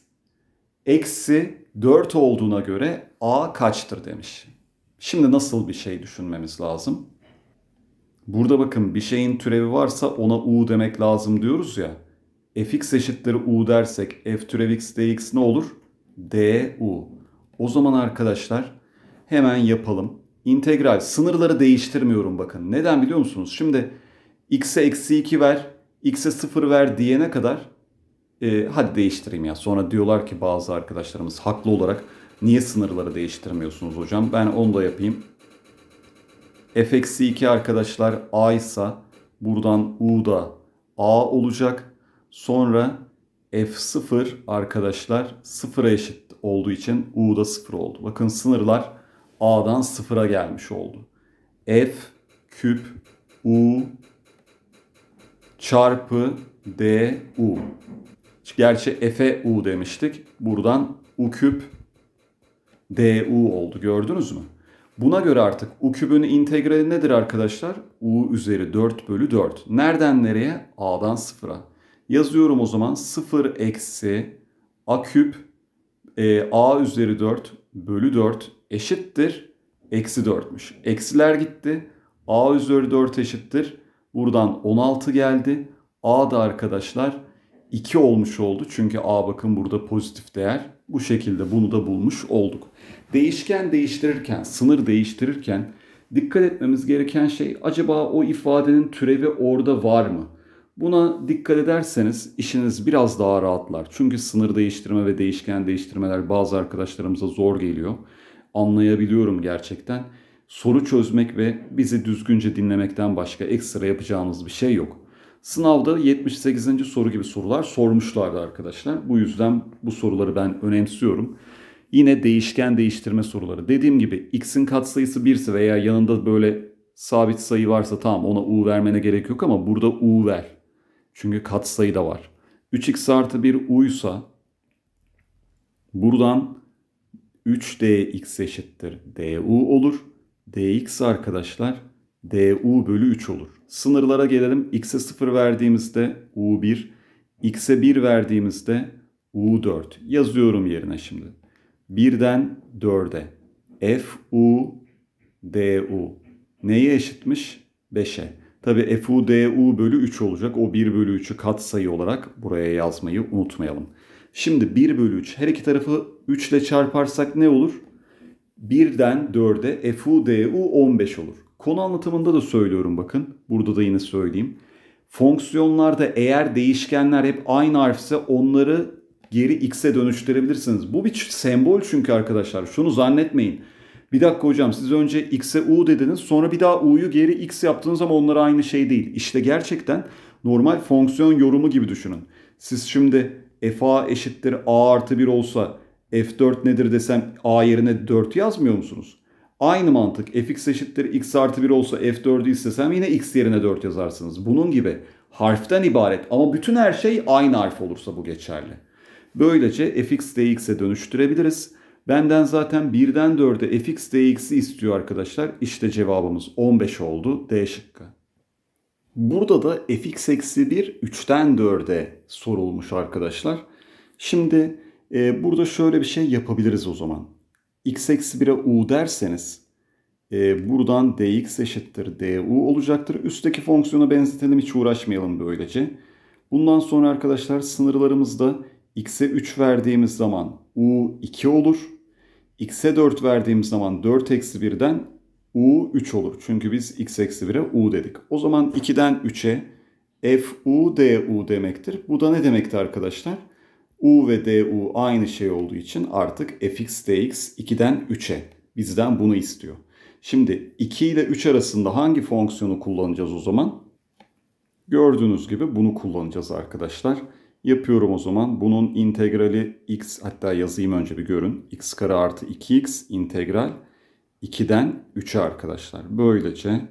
eksi 4 olduğuna göre a kaçtır demiş. Şimdi nasıl bir şey düşünmemiz lazım? Burada bakın bir şeyin türevi varsa ona u demek lazım diyoruz ya fx eşittir u dersek f türev x dx ne olur? du. O zaman arkadaşlar hemen yapalım. İntegral sınırları değiştirmiyorum bakın. Neden biliyor musunuz? Şimdi x'e eksi 2 ver, x'e 0 ver diyene kadar e, hadi değiştireyim ya. Sonra diyorlar ki bazı arkadaşlarımız haklı olarak niye sınırları değiştirmiyorsunuz hocam? Ben onu da yapayım. f eksi 2 arkadaşlar a ise buradan u da a olacak. Sonra F0 arkadaşlar 0'a eşit olduğu için U'da 0 oldu. Bakın sınırlar A'dan 0'a gelmiş oldu. F küp U çarpı D U. Gerçi F'e U demiştik. Buradan U küp D U oldu. Gördünüz mü? Buna göre artık U kübün integrali nedir arkadaşlar? U üzeri 4 bölü 4. Nereden nereye? A'dan 0'a. Yazıyorum o zaman 0 eksi a küp e, a üzeri 4 bölü 4 eşittir eksi 4'müş. Eksiler gitti. a üzeri 4 eşittir. Buradan 16 geldi. a da arkadaşlar 2 olmuş oldu. Çünkü a bakın burada pozitif değer. Bu şekilde bunu da bulmuş olduk. Değişken değiştirirken, sınır değiştirirken dikkat etmemiz gereken şey acaba o ifadenin türevi orada var mı? Buna dikkat ederseniz işiniz biraz daha rahatlar. Çünkü sınır değiştirme ve değişken değiştirmeler bazı arkadaşlarımıza zor geliyor. Anlayabiliyorum gerçekten. Soru çözmek ve bizi düzgünce dinlemekten başka ekstra yapacağımız bir şey yok. Sınavda 78. soru gibi sorular sormuşlardı arkadaşlar. Bu yüzden bu soruları ben önemsiyorum. Yine değişken değiştirme soruları. Dediğim gibi x'in katsayısı 1 ise veya yanında böyle sabit sayı varsa tamam ona u vermene gerek yok ama burada u ver. Çünkü katsayı da var. 3x artı 1 uysa buradan 3dx eşittir du olur. dx arkadaşlar du bölü 3 olur. Sınırlara gelelim. x'e 0 verdiğimizde u1, x'e 1 verdiğimizde u4. Yazıyorum yerine şimdi. 1'den 4'e Fu du neye eşitmiş? 5'e. Tabi FUDU bölü 3 olacak. O 1 bölü 3'ü sayı olarak buraya yazmayı unutmayalım. Şimdi 1 bölü 3 her iki tarafı 3 ile çarparsak ne olur? 1'den 4'e FUDU 15 olur. Konu anlatımında da söylüyorum bakın. Burada da yine söyleyeyim. Fonksiyonlarda eğer değişkenler hep aynı harfse onları geri x'e dönüştürebilirsiniz. Bu bir sembol çünkü arkadaşlar. Şunu zannetmeyin bir dakika hocam siz önce x'e u dediniz sonra bir daha u'yu geri x yaptınız ama onlar aynı şey değil. İşte gerçekten normal fonksiyon yorumu gibi düşünün. Siz şimdi fa eşittir a artı 1 olsa f4 nedir desem a yerine 4 yazmıyor musunuz? Aynı mantık fx eşittir x artı 1 olsa f4'ü istesem yine x yerine 4 yazarsınız. Bunun gibi harften ibaret ama bütün her şey aynı harf olursa bu geçerli. Böylece fx dx'e dönüştürebiliriz. Benden zaten 1'den 4'e fx dx'i istiyor arkadaşlar. İşte cevabımız 15 oldu. D şıkkı. Burada da fx eksi 1 3'ten 4'e sorulmuş arkadaşlar. Şimdi e, burada şöyle bir şey yapabiliriz o zaman. x eksi 1'e u derseniz e, buradan dx eşittir du olacaktır. Üstteki fonksiyona benzetelim hiç uğraşmayalım böylece. Bundan sonra arkadaşlar sınırlarımızda x'e 3 verdiğimiz zaman u 2 olur x'e 4 verdiğimiz zaman 4 eksi 1'den u 3 olur. Çünkü biz x eksi 1'e u dedik. O zaman 2'den 3'e f u d u demektir. Bu da ne demekti arkadaşlar? u ve d u aynı şey olduğu için artık fx dx 2'den 3'e bizden bunu istiyor. Şimdi 2 ile 3 arasında hangi fonksiyonu kullanacağız o zaman? Gördüğünüz gibi bunu kullanacağız arkadaşlar. Yapıyorum o zaman. Bunun integrali x hatta yazayım önce bir görün. x kare artı 2x integral 2'den 3'e arkadaşlar. Böylece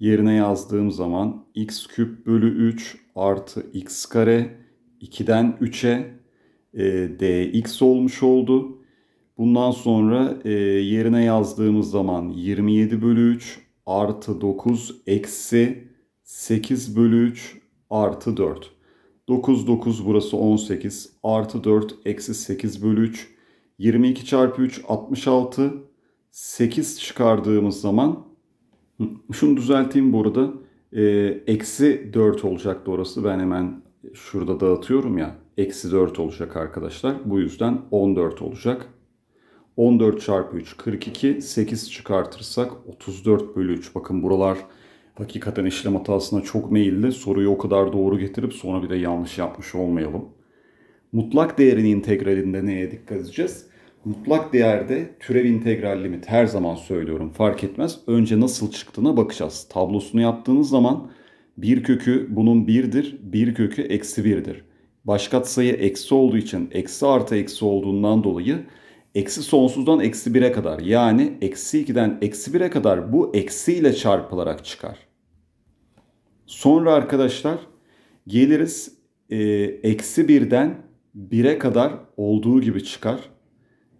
yerine yazdığım zaman x küp bölü 3 artı x kare 2'den 3'e e, dx olmuş oldu. Bundan sonra e, yerine yazdığımız zaman 27 bölü 3 artı 9 eksi 8 bölü 3 artı 4. 9, 9 burası 18. Artı 4, eksi 8 bölü 3. 22 çarpı 3, 66. 8 çıkardığımız zaman, şunu düzelteyim burada e, eksi 4 olacak orası. Ben hemen şurada dağıtıyorum ya. Eksi 4 olacak arkadaşlar. Bu yüzden 14 olacak. 14 çarpı 3, 42. 8 çıkartırsak 34 bölü 3. Bakın buralar hakikaten işlem hatasına çok meyilli. Soruyu o kadar doğru getirip sonra bir de yanlış yapmış olmayalım. Mutlak değerin integralinde neye dikkat edeceğiz? Mutlak değerde türev integral limit her zaman söylüyorum fark etmez. Önce nasıl çıktığına bakacağız. Tablosunu yaptığınız zaman bir kökü bunun birdir, bir kökü eksi birdir. Başka Başkatsayı eksi olduğu için eksi artı eksi olduğundan dolayı eksi sonsuzdan eksi bire kadar yani eksi 2'den eksi bire kadar bu eksi ile çarpılarak çıkar. Sonra arkadaşlar geliriz e, eksi birden bire kadar olduğu gibi çıkar.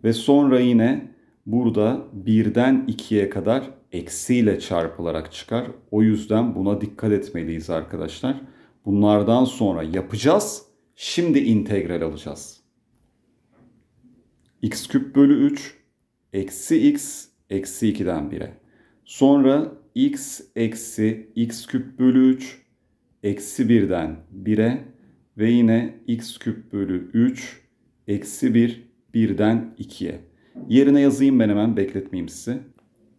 Ve sonra yine burada birden ikiye kadar eksiyle çarpılarak çıkar. O yüzden buna dikkat etmeliyiz arkadaşlar. Bunlardan sonra yapacağız. Şimdi integral alacağız. x küp bölü 3 eksi x eksi 2'den 1'e. Sonra x eksi x küp bölü 3 eksi 1'den 1'e ve yine x küp bölü 3 eksi 1 1'den 2'ye. Yerine yazayım ben hemen bekletmeyeyim sizi.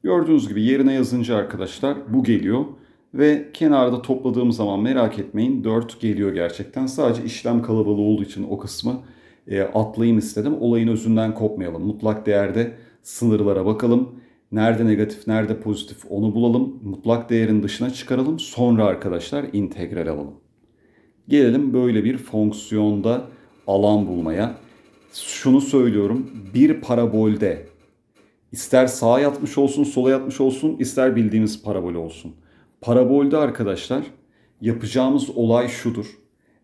Gördüğünüz gibi yerine yazınca arkadaşlar bu geliyor. Ve kenarda topladığım zaman merak etmeyin 4 geliyor gerçekten. Sadece işlem kalabalığı olduğu için o kısmı e, atlayayım istedim. Olayın özünden kopmayalım. Mutlak değerde sınırlara bakalım. Nerede negatif, nerede pozitif onu bulalım. Mutlak değerin dışına çıkaralım. Sonra arkadaşlar integral alalım. Gelelim böyle bir fonksiyonda alan bulmaya. Şunu söylüyorum. Bir parabolde ister sağa yatmış olsun, sola yatmış olsun, ister bildiğimiz parabol olsun. Parabolde arkadaşlar yapacağımız olay şudur.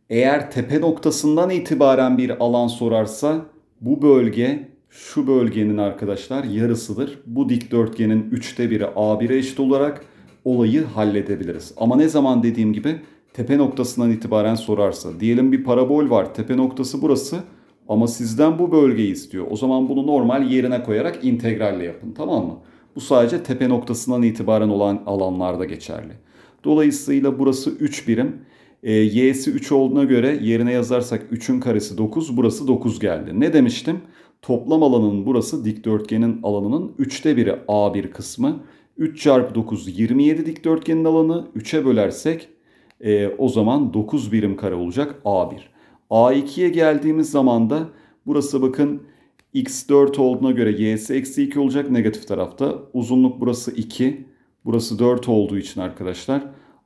Eğer tepe noktasından itibaren bir alan sorarsa bu bölge şu bölgenin arkadaşlar yarısıdır. Bu dikdörtgenin üçte biri A1'e eşit olarak olayı halledebiliriz. Ama ne zaman dediğim gibi tepe noktasından itibaren sorarsa. Diyelim bir parabol var tepe noktası burası ama sizden bu bölgeyi istiyor. O zaman bunu normal yerine koyarak integralle yapın tamam mı? Bu sadece tepe noktasından itibaren olan alanlarda geçerli. Dolayısıyla burası 3 birim. E, y'si 3 olduğuna göre yerine yazarsak 3'ün karesi 9 burası 9 geldi. Ne demiştim? Toplam alanın burası dikdörtgenin alanının 3'te biri A1 kısmı. 3 çarpı 9 27 dikdörtgenin alanı 3'e bölersek e, o zaman 9 birim kare olacak A1. A2'ye geldiğimiz zaman da burası bakın x4 olduğuna göre y'si eksi 2 olacak negatif tarafta. Uzunluk burası 2. Burası 4 olduğu için arkadaşlar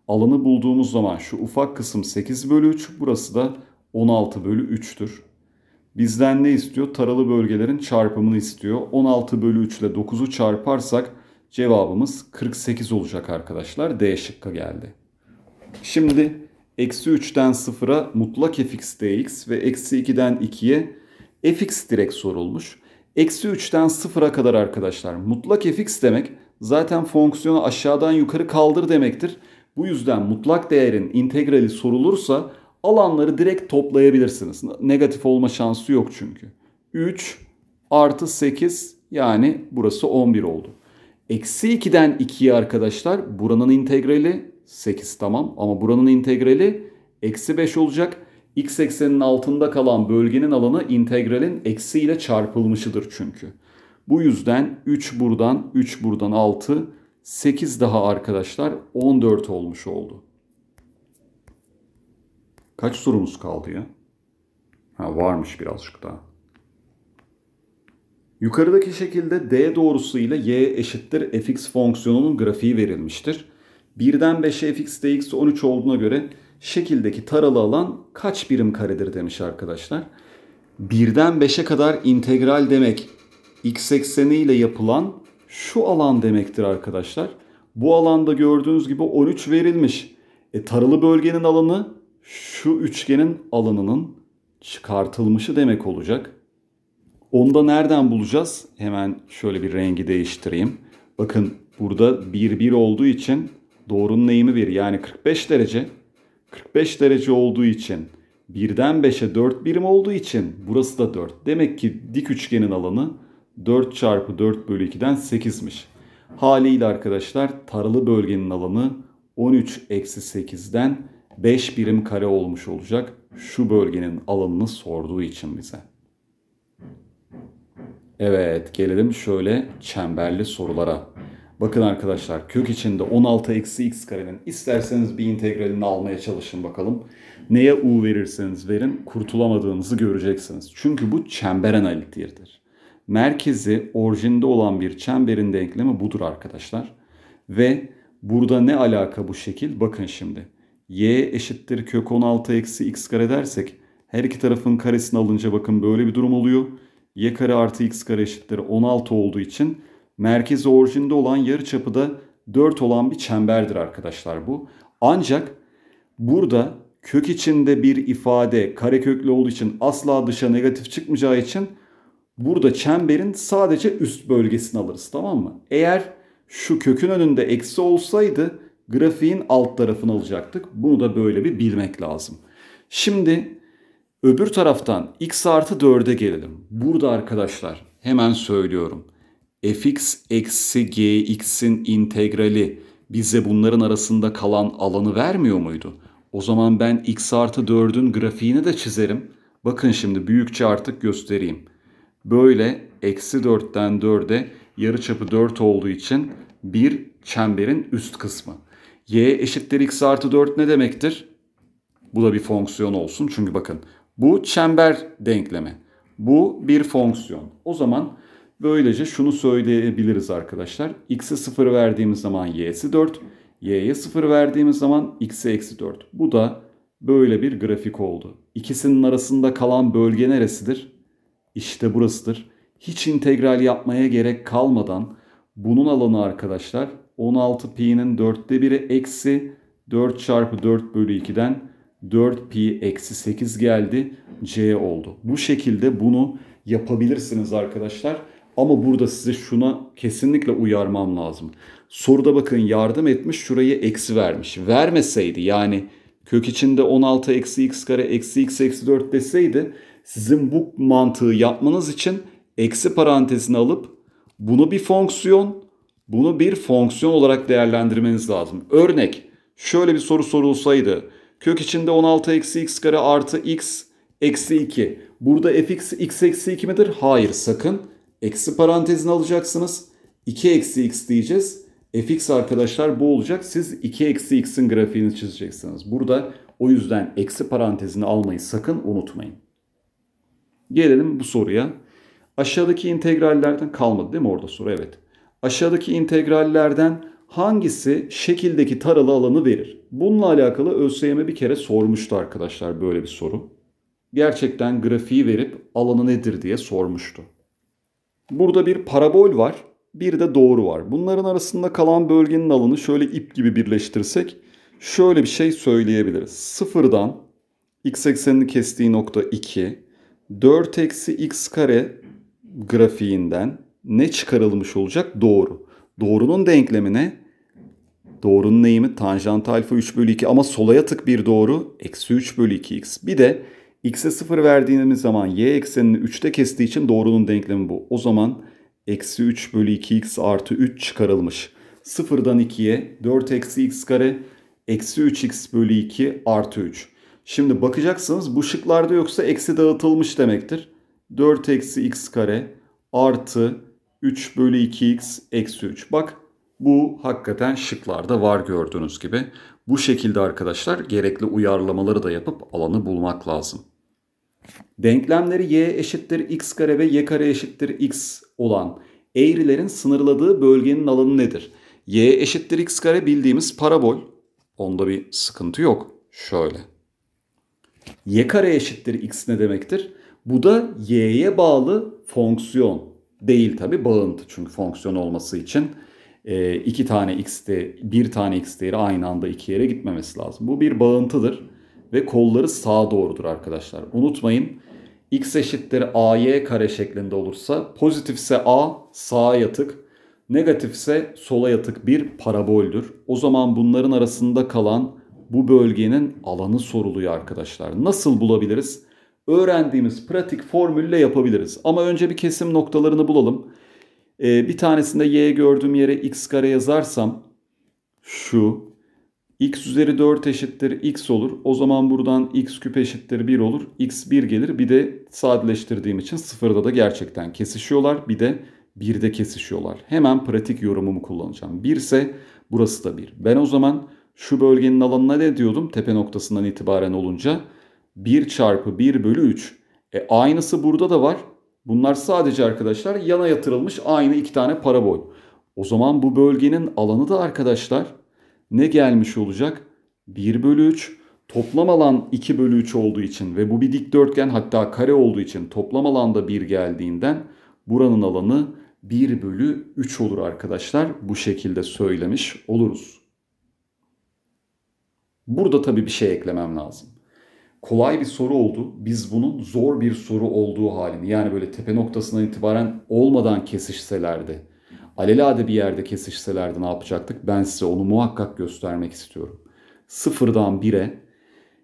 alanı bulduğumuz zaman şu ufak kısım 8 bölü 3 burası da 16 bölü 3'tür. Bizden ne istiyor? Taralı bölgelerin çarpımını istiyor. 16 bölü 3 ile 9'u çarparsak cevabımız 48 olacak arkadaşlar. D şıkkı geldi. Şimdi eksi 3'ten 0'a mutlak fx dx ve eksi 2'den 2'ye fx direkt sorulmuş. Eksi 3'ten 0'a kadar arkadaşlar mutlak fx demek zaten fonksiyonu aşağıdan yukarı kaldır demektir. Bu yüzden mutlak değerin integrali sorulursa alanları direkt toplayabilirsiniz. Negatif olma şansı yok çünkü. 3 artı 8 yani burası 11 oldu. Eksi 2'den 2'ye arkadaşlar buranın integrali 8 tamam ama buranın integrali eksi 5 olacak. X ekseninin altında kalan bölgenin alanı integralin eksi ile çarpılmışıdır çünkü. Bu yüzden 3 buradan 3 buradan 6 8 daha arkadaşlar 14 olmuş oldu. Kaç sorumuz kaldı ya? Ha varmış birazcık daha. Yukarıdaki şekilde d doğrusu ile y eşittir fx fonksiyonunun grafiği verilmiştir. 1'den 5'e fx dx 13 olduğuna göre şekildeki taralı alan kaç birim karedir demiş arkadaşlar. 1'den 5'e kadar integral demek x ekseni ile yapılan şu alan demektir arkadaşlar. Bu alanda gördüğünüz gibi 13 verilmiş. E, taralı bölgenin alanı şu üçgenin alanının çıkartılmışı demek olacak. Onu da nereden bulacağız? Hemen şöyle bir rengi değiştireyim. Bakın burada 1 1 olduğu için doğrunun eğimi 1 yani 45 derece. 45 derece olduğu için 1'den 5'e 4 birim olduğu için burası da 4. Demek ki dik üçgenin alanı 4 çarpı 4 bölü 2'den 8'miş. Haliyle arkadaşlar taralı bölgenin alanı 13 eksi 8'den 5 birim kare olmuş olacak şu bölgenin alanını sorduğu için bize. Evet gelelim şöyle çemberli sorulara. Bakın arkadaşlar kök içinde 16 eksi x karenin isterseniz bir integralini almaya çalışın bakalım. Neye u verirseniz verin kurtulamadığınızı göreceksiniz. Çünkü bu çember analitiğidir. Merkezi orijinde olan bir çemberin denklemi budur arkadaşlar. Ve burada ne alaka bu şekil? Bakın şimdi y eşittir kök 16 eksi x kare dersek her iki tarafın karesini alınca bakın böyle bir durum oluyor. y kare artı x kare eşittir 16 olduğu için merkezi orijinde olan yarı çapı da 4 olan bir çemberdir arkadaşlar bu. Ancak burada kök içinde bir ifade kareköklü olduğu için asla dışa negatif çıkmayacağı için burada çemberin sadece üst bölgesini alırız tamam mı? Eğer şu kökün önünde eksi olsaydı grafiğin alt tarafını alacaktık. Bunu da böyle bir bilmek lazım. Şimdi öbür taraftan x artı 4'e gelelim. Burada arkadaşlar hemen söylüyorum. fx eksi gx'in integrali bize bunların arasında kalan alanı vermiyor muydu? O zaman ben x artı 4'ün grafiğini de çizerim. Bakın şimdi büyükçe artık göstereyim. Böyle eksi 4'ten 4'e çapı 4 olduğu için bir çemberin üst kısmı y eşittir x artı 4 ne demektir? Bu da bir fonksiyon olsun. Çünkü bakın bu çember denklemi. Bu bir fonksiyon. O zaman böylece şunu söyleyebiliriz arkadaşlar. X'e 0 verdiğimiz zaman y'si 4. Y'ye 0 verdiğimiz zaman x'e eksi 4. Bu da böyle bir grafik oldu. İkisinin arasında kalan bölge neresidir? İşte burasıdır. Hiç integral yapmaya gerek kalmadan bunun alanı arkadaşlar 16 pi'nin 4'te biri eksi 4 çarpı 4 bölü 2'den 4 pi eksi 8 geldi. C oldu. Bu şekilde bunu yapabilirsiniz arkadaşlar. Ama burada size şuna kesinlikle uyarmam lazım. Soruda bakın yardım etmiş şurayı eksi vermiş. Vermeseydi yani kök içinde 16 eksi x kare eksi x eksi 4 deseydi sizin bu mantığı yapmanız için eksi parantezini alıp bunu bir fonksiyon bunu bir fonksiyon olarak değerlendirmeniz lazım. Örnek şöyle bir soru sorulsaydı. Kök içinde 16 eksi x kare artı x eksi 2. Burada fx x eksi 2 midir? Hayır sakın. Eksi parantezini alacaksınız. 2 eksi x diyeceğiz. fx arkadaşlar bu olacak. Siz 2 eksi x'in grafiğini çizeceksiniz. Burada o yüzden eksi parantezini almayı sakın unutmayın. Gelelim bu soruya. Aşağıdaki integrallerden kalmadı değil mi orada soru? Evet. Aşağıdaki integrallerden hangisi şekildeki taralı alanı verir? Bununla alakalı ÖSYM bir kere sormuştu arkadaşlar böyle bir soru. Gerçekten grafiği verip alanı nedir diye sormuştu. Burada bir parabol var, bir de doğru var. Bunların arasında kalan bölgenin alanı şöyle ip gibi birleştirsek şöyle bir şey söyleyebiliriz. Sıfırdan x eksenini kestiği nokta 2, 4 eksi x kare grafiğinden ne çıkarılmış olacak? Doğru. Doğrunun denklemi Doğrunun eğimi tanjant alfa 3 bölü 2 ama solaya tık bir doğru. Eksi 3 bölü 2x. Bir de x'e 0 verdiğimiz zaman y eksenini 3'te kestiği için doğrunun denklemi bu. O zaman eksi 3 bölü 2x artı 3 çıkarılmış. 0'dan 2'ye 4 eksi x kare eksi 3x bölü 2 artı 3. Şimdi bakacaksınız bu şıklarda yoksa eksi dağıtılmış demektir. 4 eksi x kare artı 3 bölü 2x eksi 3. Bak bu hakikaten şıklarda var gördüğünüz gibi. Bu şekilde arkadaşlar gerekli uyarlamaları da yapıp alanı bulmak lazım. Denklemleri y eşittir x kare ve y kare eşittir x olan eğrilerin sınırladığı bölgenin alanı nedir? y eşittir x kare bildiğimiz parabol. Onda bir sıkıntı yok. Şöyle. y kare eşittir x ne demektir? Bu da y'ye bağlı fonksiyon değil tabi bağıntı çünkü fonksiyon olması için e, iki tane x de, bir tane x değeri aynı anda iki yere gitmemesi lazım. Bu bir bağıntıdır ve kolları sağa doğrudur arkadaşlar. Unutmayın x eşittir ay kare şeklinde olursa pozitifse a sağa yatık negatifse sola yatık bir paraboldür. O zaman bunların arasında kalan bu bölgenin alanı soruluyor arkadaşlar. Nasıl bulabiliriz? öğrendiğimiz pratik formülle yapabiliriz. Ama önce bir kesim noktalarını bulalım. Ee, bir tanesinde y gördüğüm yere x kare yazarsam şu x üzeri 4 eşittir x olur. O zaman buradan x küp eşittir 1 olur. x 1 gelir. Bir de sadeleştirdiğim için sıfırda da gerçekten kesişiyorlar. Bir de 1'de kesişiyorlar. Hemen pratik yorumumu kullanacağım. 1 ise burası da 1. Ben o zaman şu bölgenin alanına ne diyordum? Tepe noktasından itibaren olunca 1 çarpı 1 bölü 3. E, aynısı burada da var. Bunlar sadece arkadaşlar yana yatırılmış aynı iki tane parabol. O zaman bu bölgenin alanı da arkadaşlar ne gelmiş olacak? 1 bölü 3 toplam alan 2 bölü 3 olduğu için ve bu bir dikdörtgen hatta kare olduğu için toplam alanda 1 geldiğinden buranın alanı 1 bölü 3 olur arkadaşlar. Bu şekilde söylemiş oluruz. Burada tabii bir şey eklemem lazım kolay bir soru oldu. Biz bunun zor bir soru olduğu halini yani böyle tepe noktasından itibaren olmadan kesişselerdi. Alelade bir yerde kesişselerdi ne yapacaktık? Ben size onu muhakkak göstermek istiyorum. Sıfırdan bire.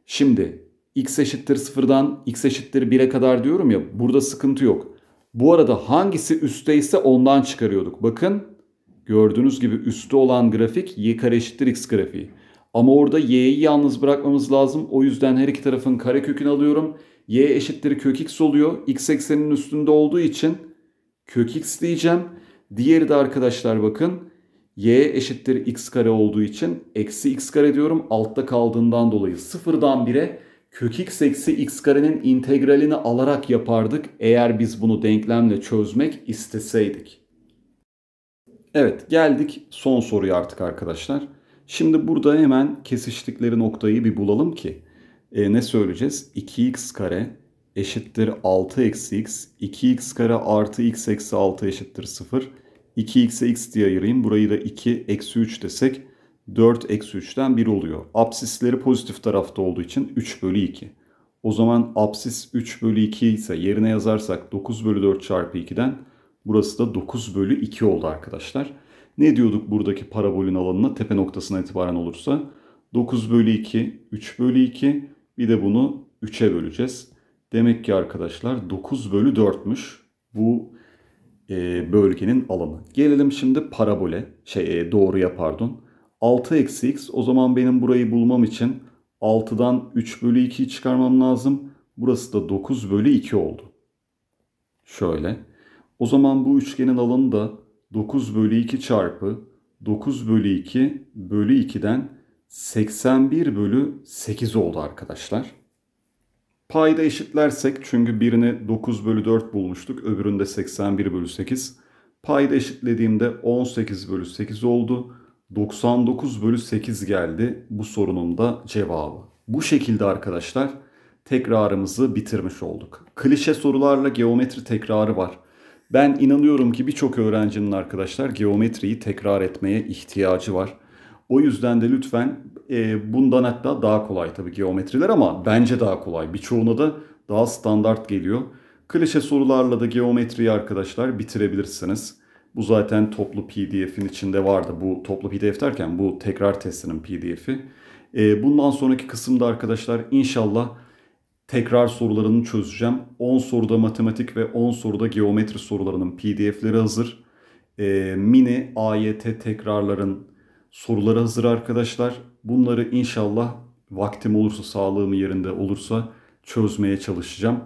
Şimdi x eşittir sıfırdan x eşittir 1'e kadar diyorum ya burada sıkıntı yok. Bu arada hangisi üstteyse ondan çıkarıyorduk. Bakın gördüğünüz gibi üstte olan grafik y kare eşittir x grafiği. Ama orada y'yi yalnız bırakmamız lazım. O yüzden her iki tarafın karekökünü alıyorum. y eşittir kök x oluyor. x ekseninin üstünde olduğu için kök x diyeceğim. Diğeri de arkadaşlar bakın y eşittir x kare olduğu için eksi x kare diyorum. Altta kaldığından dolayı sıfırdan bire kök x eksi x karenin integralini alarak yapardık. Eğer biz bunu denklemle çözmek isteseydik. Evet geldik son soruya artık arkadaşlar. Şimdi burada hemen kesiştikleri noktayı bir bulalım ki. E, ne söyleyeceğiz? 2x kare eşittir 6 eksi x. 2x kare artı x eksi 6 eşittir 0. 2x'e x diye ayırayım. Burayı da 2 eksi 3 desek 4 eksi 3'ten 1 oluyor. Apsisleri pozitif tarafta olduğu için 3 bölü 2. O zaman apsis 3 bölü 2 ise yerine yazarsak 9 bölü 4 çarpı 2'den burası da 9 bölü 2 oldu arkadaşlar. Ne diyorduk buradaki parabolün alanına tepe noktasına itibaren olursa? 9 bölü 2, 3 bölü 2 bir de bunu 3'e böleceğiz. Demek ki arkadaşlar 9 bölü 4'müş bu e, bölgenin alanı. Gelelim şimdi parabole, şey e, doğruya pardon. 6 eksi x o zaman benim burayı bulmam için 6'dan 3 bölü 2'yi çıkarmam lazım. Burası da 9 bölü 2 oldu. Şöyle. O zaman bu üçgenin alanı da 9 bölü 2 çarpı 9 bölü 2 bölü 2'den 81 bölü 8 oldu arkadaşlar. Payda eşitlersek çünkü birini 9 bölü 4 bulmuştuk öbüründe 81 bölü 8. Payda eşitlediğimde 18 bölü 8 oldu. 99 bölü 8 geldi bu sorunun da cevabı. Bu şekilde arkadaşlar tekrarımızı bitirmiş olduk. Klişe sorularla geometri tekrarı var. Ben inanıyorum ki birçok öğrencinin arkadaşlar geometriyi tekrar etmeye ihtiyacı var. O yüzden de lütfen e, bundan hatta daha kolay tabii geometriler ama bence daha kolay. Birçoğuna da daha standart geliyor. Klişe sorularla da geometriyi arkadaşlar bitirebilirsiniz. Bu zaten toplu pdf'in içinde vardı. Bu toplu pdf derken bu tekrar testinin pdf'i. E, bundan sonraki kısımda arkadaşlar inşallah tekrar sorularını çözeceğim. 10 soruda matematik ve 10 soruda geometri sorularının pdf'leri hazır. Ee, mini AYT tekrarların soruları hazır arkadaşlar. Bunları inşallah vaktim olursa, sağlığım yerinde olursa çözmeye çalışacağım.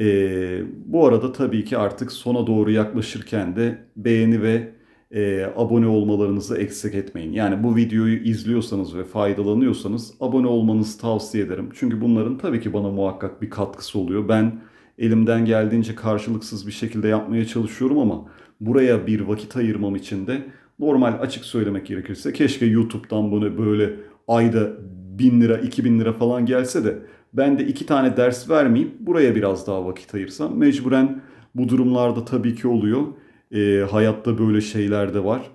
Ee, bu arada tabii ki artık sona doğru yaklaşırken de beğeni ve e, abone olmalarınızı eksik etmeyin. Yani bu videoyu izliyorsanız ve faydalanıyorsanız abone olmanızı tavsiye ederim. Çünkü bunların tabii ki bana muhakkak bir katkısı oluyor. Ben elimden geldiğince karşılıksız bir şekilde yapmaya çalışıyorum ama buraya bir vakit ayırmam için de normal açık söylemek gerekirse keşke YouTube'dan bunu böyle ayda 1000 lira 2000 lira falan gelse de ben de iki tane ders vermeyip buraya biraz daha vakit ayırsam mecburen bu durumlarda tabii ki oluyor e, hayatta böyle şeyler de var.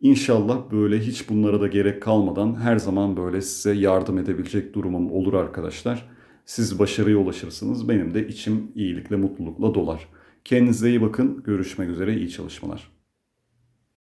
İnşallah böyle hiç bunlara da gerek kalmadan her zaman böyle size yardım edebilecek durumum olur arkadaşlar. Siz başarıya ulaşırsınız. Benim de içim iyilikle, mutlulukla dolar. Kendinize iyi bakın. Görüşmek üzere. iyi çalışmalar.